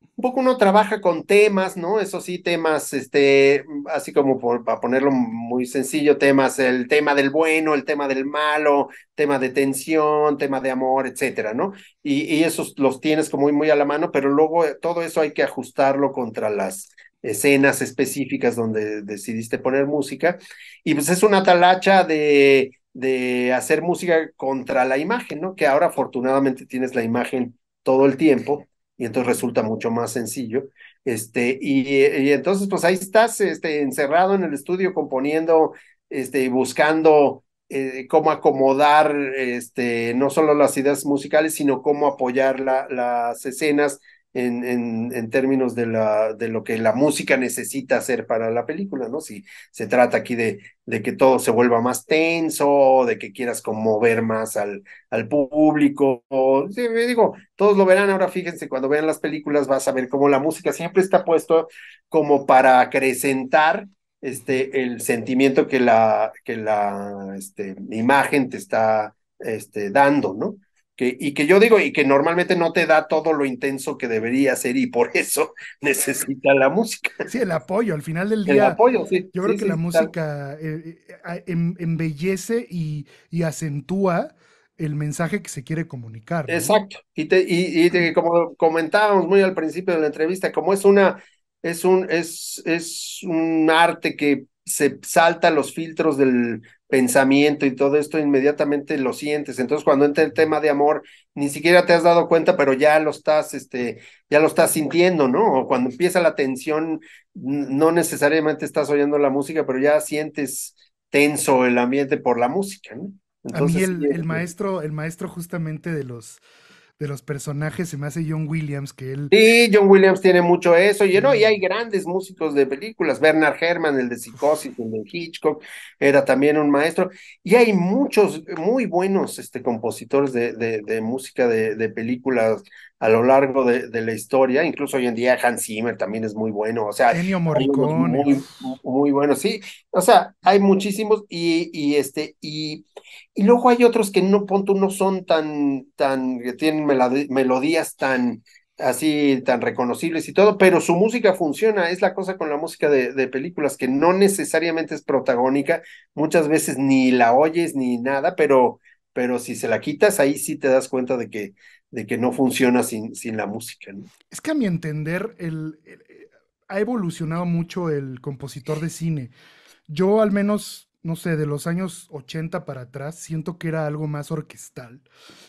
un poco uno trabaja con temas, ¿no? Eso sí, temas, este, así como para ponerlo muy sencillo, temas, el tema del bueno, el tema del malo, tema de tensión, tema de amor, etcétera, ¿no? Y, y esos los tienes como muy, muy a la mano, pero luego eh, todo eso hay que ajustarlo contra las escenas específicas donde decidiste poner música. Y pues es una talacha de de hacer música contra la imagen, ¿no? Que ahora afortunadamente tienes la imagen todo el tiempo y entonces resulta mucho más sencillo. Este, y, entonces pues ahí estás este, encerrado en el estudio componiendo este, y buscando eh, cómo acomodar este, no solo las ideas musicales, sino cómo apoyar las escenas en, en, términos de, la, de lo que la música necesita hacer para la película, ¿no? Si se trata aquí de, de que todo se vuelva más tenso, de que quieras conmover más al, al público. sí, digo, todos lo verán ahora, fíjense, cuando vean las películas vas a ver cómo la música siempre está puesto como para acrecentar este, el sentimiento que la, que la este, imagen te está este, dando, ¿no? y que yo digo, y que normalmente no te da todo lo intenso que debería ser, y por eso <laughs> necesita la música. Sí, el apoyo, al final del día. El apoyo, sí. Yo creo que la música eh, eh, embellece y, y, acentúa el mensaje que se quiere comunicar. Exacto. Y, y, como comentábamos muy al principio de la entrevista, como es una, es un, es, es un arte que se salta los filtros del pensamiento y todo esto, inmediatamente lo sientes. Entonces, cuando entra el tema de amor, ni siquiera te has dado cuenta, pero ya lo estás, este, ya lo estás sintiendo, ¿no? O cuando empieza la tensión, no necesariamente estás oyendo la música, pero ya sientes tenso el ambiente por la música, ¿no? Entonces, el maestro, el maestro justamente de los de los personajes, se me hace John Williams, que él... Sí, John Williams tiene mucho eso, y, ¿no? y hay grandes músicos de películas, Bernard Herrmann, el de Psicosis, el de Hitchcock, era también un maestro, y hay muchos muy buenos este, compositores de, de música de, de películas a lo largo de, la historia. Incluso hoy en día Hans Zimmer también es muy bueno. O sea, Genio Muy, muy bueno, sí. O sea, hay muchísimos y, y este, y, y, luego hay otros que no, punto, no son tan, tan, que tienen melodías tan así tan reconocibles y todo, pero su música funciona, es la cosa con la música de, de películas que no necesariamente es protagónica, muchas veces ni la oyes ni nada, pero, pero si se la quitas, ahí sí te das cuenta de que, de que no funciona sin, sin la música. Es que a mi entender, el, eh, ha evolucionado mucho el compositor de cine. Yo al menos, no sé, de los años 80 para atrás, siento que era algo más orquestal.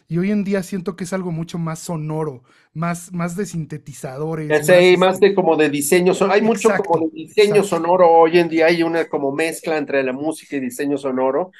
Y hoy en día siento que es algo mucho más sonoro, más, más de sintetizadores. Sí, este más, de como de diseño sonoro. Hay mucho como diseño sonoro hoy en día, hay una como mezcla entre la música y diseño sonoro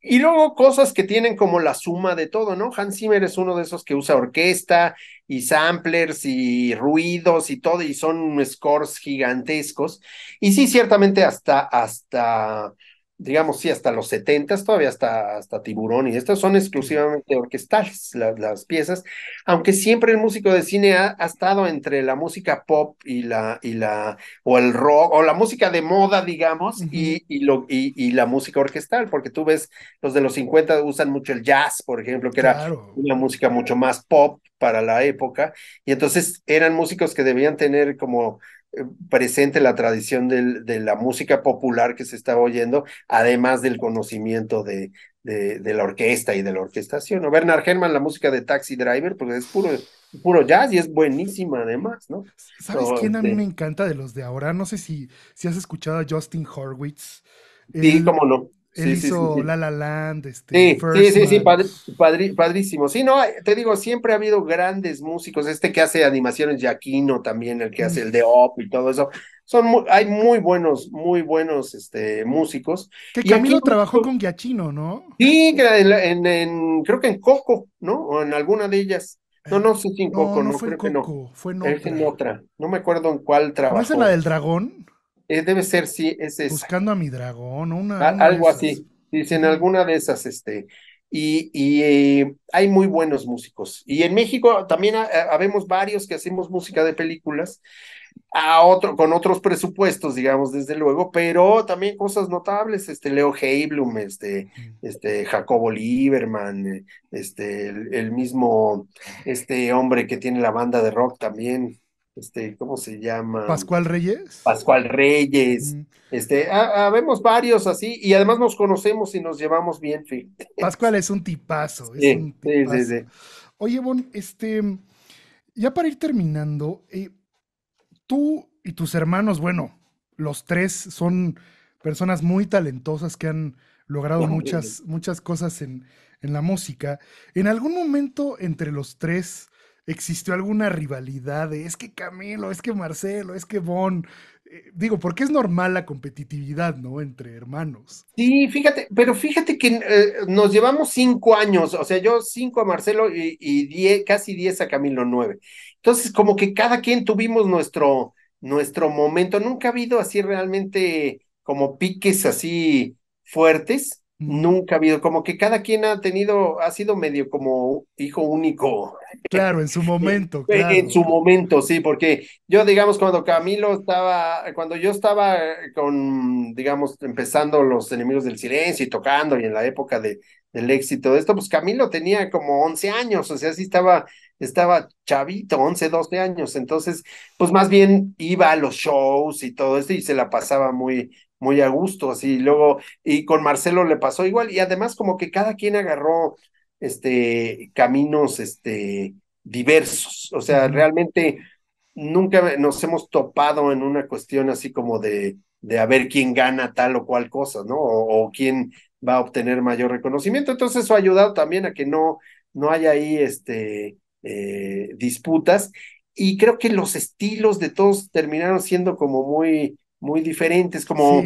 y luego cosas que tienen como la suma de todo, ¿no? Hans Zimmer es uno de esos que usa orquesta y samplers y ruidos y todo, y son scores gigantescos. Y sí, ciertamente hasta, hasta digamos, sí, hasta los 70, todavía hasta, hasta Tiburón y estas son exclusivamente orquestales las, las piezas, aunque siempre el músico de cine ha, estado entre la música pop y la, y la, o el rock, o la música de moda, digamos, y, y, lo, y, y, la música orquestal, porque tú ves, los de los 50 usan mucho el jazz, por ejemplo, que era una música mucho más pop para la época, y entonces eran músicos que debían tener como eh, presente la tradición de la música popular que se estaba oyendo, además del conocimiento de, de, la orquesta y de la orquestación. Bernard Herrmann, la música de Taxi Driver, porque es puro, puro jazz y es buenísima además, ¿no? ¿Sabes quién a mí este me encanta de los de ahora? No sé si, si has escuchado a Justin Horwitz. Sí, cómo no. Él hizo La La Land, este, sí, sí, sí, padrísimo. Sí, no, eh, te digo, siempre ha habido grandes músicos. Este que hace animaciones, yaquino también, el que hace el de Op y todo eso. Son hay muy buenos, muy buenos este, músicos. Que Camilo trabajó con Giachino, ¿no? Sí, en, creo que en Coco, ¿no? O en alguna de ellas. No, eh, no, sí, en Coco, no, creo Coco, que no. Fue en otra. en otra. No me acuerdo en cuál trabajó. ¿No es la del dragón? Eh, debe ser, sí, es esa. Buscando a mi dragón, una. algo así. Dicen alguna de esas, este. Y, y eh, hay muy buenos músicos. Y en México también habemos varios que hacemos música de películas, a otro, con otros presupuestos, digamos, desde luego, pero también cosas notables, este Leo Heiblum, este, este Jacobo Lieberman, este, el, el mismo, este hombre que tiene la banda de rock también, este, ¿cómo se llama? Pascual Reyes. Pascual Reyes. Este, ah, ah, vemos varios así y además nos conocemos y nos llevamos bien. Pascual es un tipazo. Sí, Sí, sí, Oye, Bon, este, ya para ir terminando, eh, tú y tus hermanos, bueno, los tres son personas muy talentosas que han logrado muchas, muchas cosas en, en la música. ¿En algún momento entre los tres existió alguna rivalidad de es que Camilo, es que Marcelo, es que Bon. Eh, digo, porque es normal la competitividad, ¿no? Entre hermanos. Sí, fíjate, pero fíjate que eh, nos llevamos cinco años, o sea, yo cinco a Marcelo y, casi diez a Camilo nueve. Entonces, como que cada quien tuvimos nuestro, nuestro momento. Nunca ha habido así realmente como piques así fuertes Nunca ha habido, como que cada quien ha tenido, ha sido medio como hijo único. Claro, en su momento. En su momento, sí, porque yo, digamos, cuando Camilo estaba, cuando yo estaba con, digamos, empezando los enemigos del silencio y tocando y en la época de, del éxito de esto, pues Camilo tenía como 11 años, o sea, sí estaba, estaba chavito, 11, 12 años, entonces, pues más bien iba a los shows y todo esto y se la pasaba muy, muy a gusto, así luego, y con Marcelo le pasó igual, y además como que cada quien agarró este caminos este diversos, o sea, realmente nunca nos hemos topado en una cuestión así como de, de a ver quién gana tal o cual cosa, ¿no? O, quién va a obtener mayor reconocimiento. Entonces eso ha ayudado también a que no, no haya ahí este, eh, disputas. Y creo que los estilos de todos terminaron siendo como muy, muy diferentes, como,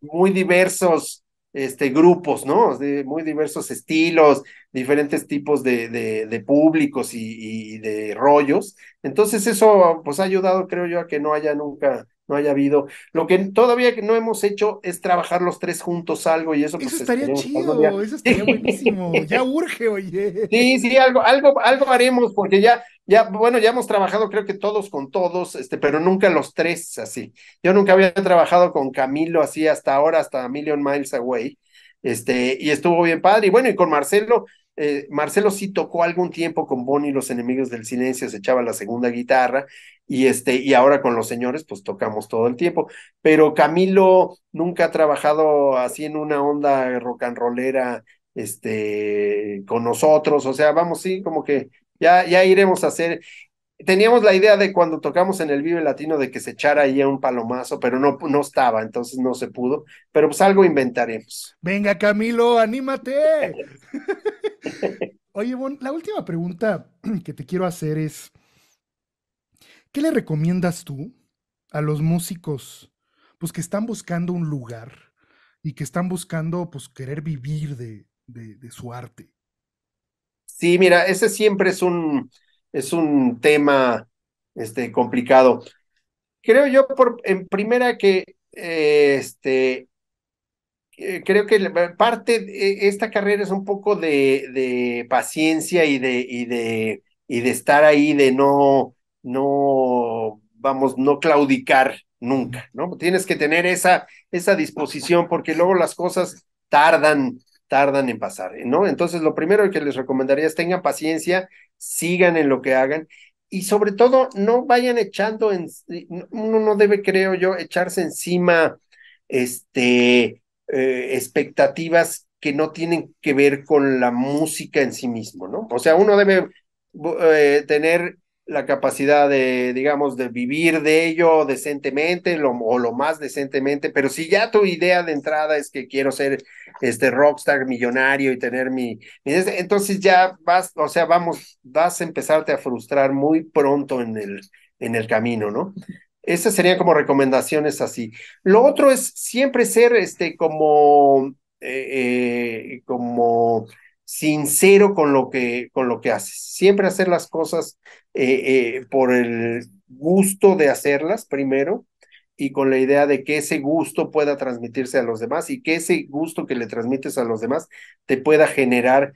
muy diversos este, grupos, ¿no? De muy diversos estilos, diferentes tipos de, de, públicos y, y, de rollos. Entonces eso pues ha ayudado, creo yo, a que no haya nunca, no haya habido. Lo que todavía no hemos hecho es trabajar los tres juntos algo y eso. Pues, estaría chido, eso estaría buenísimo. <laughs> ya urge, oye. Sí, sí, algo, algo, algo haremos porque ya ya, bueno, ya hemos trabajado creo que todos con todos, este, pero nunca los tres así. Yo nunca había trabajado con Camilo así hasta ahora, hasta Million Miles Away, este, y estuvo bien padre. Y bueno, y con Marcelo, eh, Marcelo sí tocó algún tiempo con Bonnie los enemigos del silencio, se echaba la segunda guitarra y este y ahora con los señores pues tocamos todo el tiempo, pero Camilo nunca ha trabajado así en una onda rock and rollera este con nosotros, o sea, vamos sí como que ya, iremos a hacer. Teníamos la idea de cuando tocamos en el Vive Latino de que se echara ahí a un palomazo, pero no, no estaba, entonces no se pudo. Pero pues algo inventaremos. Venga, Camilo, anímate. <laughs> Oye, la última pregunta que te quiero hacer es: ¿qué le recomiendas tú a los músicos pues, que están buscando un lugar y que están buscando pues, querer vivir de, de su arte? Sí, mira, ese siempre es un, es un tema este, complicado. Creo yo, por, en primera, que eh, este, eh, creo que parte de esta carrera es un poco de, paciencia y de, y de, y de estar ahí, de no, no, vamos, no claudicar nunca, ¿no? Tienes que tener esa, esa disposición porque luego las cosas tardan tardan en pasar, ¿no? Entonces, lo primero que les recomendaría es tengan paciencia, sigan en lo que hagan y sobre todo no vayan echando en uno no debe creo yo echarse encima este eh, expectativas que no tienen que ver con la música en sí mismo, ¿no? O sea, uno debe eh, tener la capacidad de, digamos, de vivir de ello decentemente o lo más decentemente, pero si ya tu idea de entrada es que quiero ser este rockstar millonario y tener mi, entonces ya vas, o sea, vamos, vas a empezarte a frustrar muy pronto en el, en el camino, ¿no? Esas serían como recomendaciones así. Lo otro es siempre ser este como, eh, eh, como sincero con lo que, con lo que haces. Siempre hacer las cosas eh, eh, por el gusto de hacerlas primero y con la idea de que ese gusto pueda transmitirse a los demás y que ese gusto que le transmites a los demás te pueda generar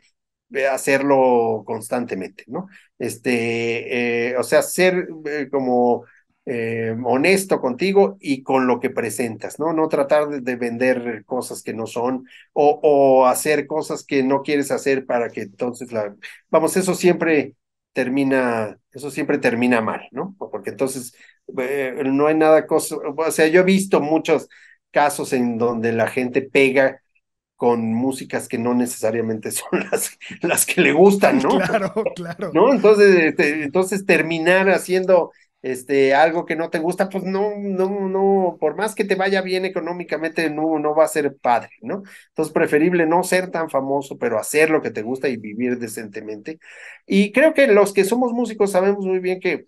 eh, hacerlo constantemente, ¿no? Este, o sea, ser como eh, honesto contigo y con lo que presentas, ¿no? No tratar de, vender cosas que no son o, hacer cosas que no quieres hacer para que entonces la... Vamos, eso siempre termina, eso siempre termina mal, ¿no? Porque entonces eh, no hay nada cosa, o sea, yo he visto muchos casos en donde la gente pega con músicas que no necesariamente <laughs> son las, las que le gustan, ¿no? <laughs> Claro, claro. Entonces, este, entonces terminar haciendo este, algo que no te gusta, pues no, no, no, por más que te vaya bien económicamente, no, no va a ser padre, ¿no? Entonces, preferible no ser tan famoso, pero hacer lo que te gusta y vivir decentemente. Y creo que los que somos músicos sabemos muy bien que,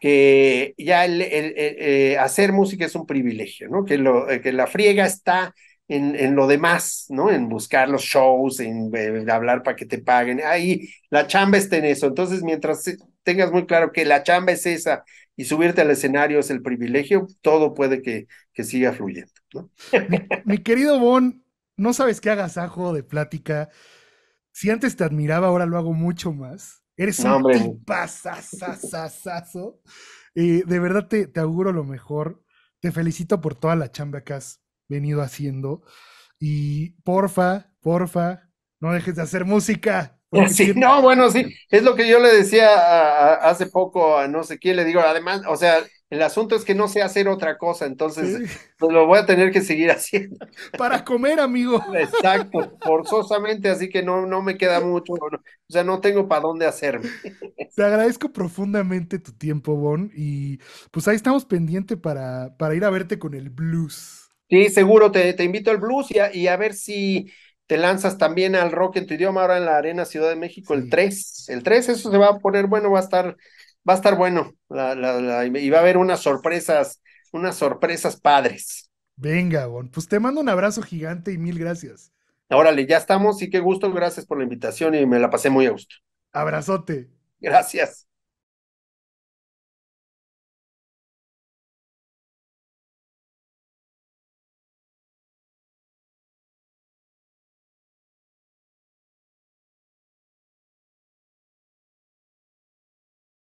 que ya el, eh, hacer música es un privilegio, ¿no? Que, lo, eh, que la friega está en, en, lo demás, ¿no? En buscar los shows, en, en eh, hablar para que te paguen. Ahí la chamba está en eso. Entonces, mientras tengas muy claro que la chamba es esa y subirte al escenario es el privilegio, todo puede que, siga fluyendo. Mi, querido Bon, no sabes qué ajo de plática. Si antes te admiraba, ahora lo hago mucho más. Eres un tipo. de verdad te, te auguro lo mejor. Te felicito por toda la chamba que has venido haciendo. Y porfa, porfa, no dejes de hacer música. <laughs> <laughs> no, bueno, sí, es lo que yo le decía hace poco a no sé quién, le digo, además, o sea, el asunto es que no sé hacer otra cosa, entonces pues, lo voy a tener que seguir <laughs> haciendo. Para comer, amigo. Exacto, forzosamente, así que no, no me queda mucho, o sea, no tengo para dónde hacerme. Te agradezco profundamente tu tiempo, Bon, y pues ahí estamos pendientes para, para ir a verte con el blues. Sí, seguro, te, invito al blues y a ver si te lanzas también al rock en tu idioma, ahora en la Arena Ciudad de México, el 3. El 3, eso se va a poner bueno, va a estar, va a estar bueno. y va a haber unas sorpresas, unas sorpresas padres. Venga, pues te mando un abrazo gigante y mil gracias. Órale, ya estamos y qué gusto, gracias por la invitación y me la pasé muy a gusto. Abrazote. Gracias.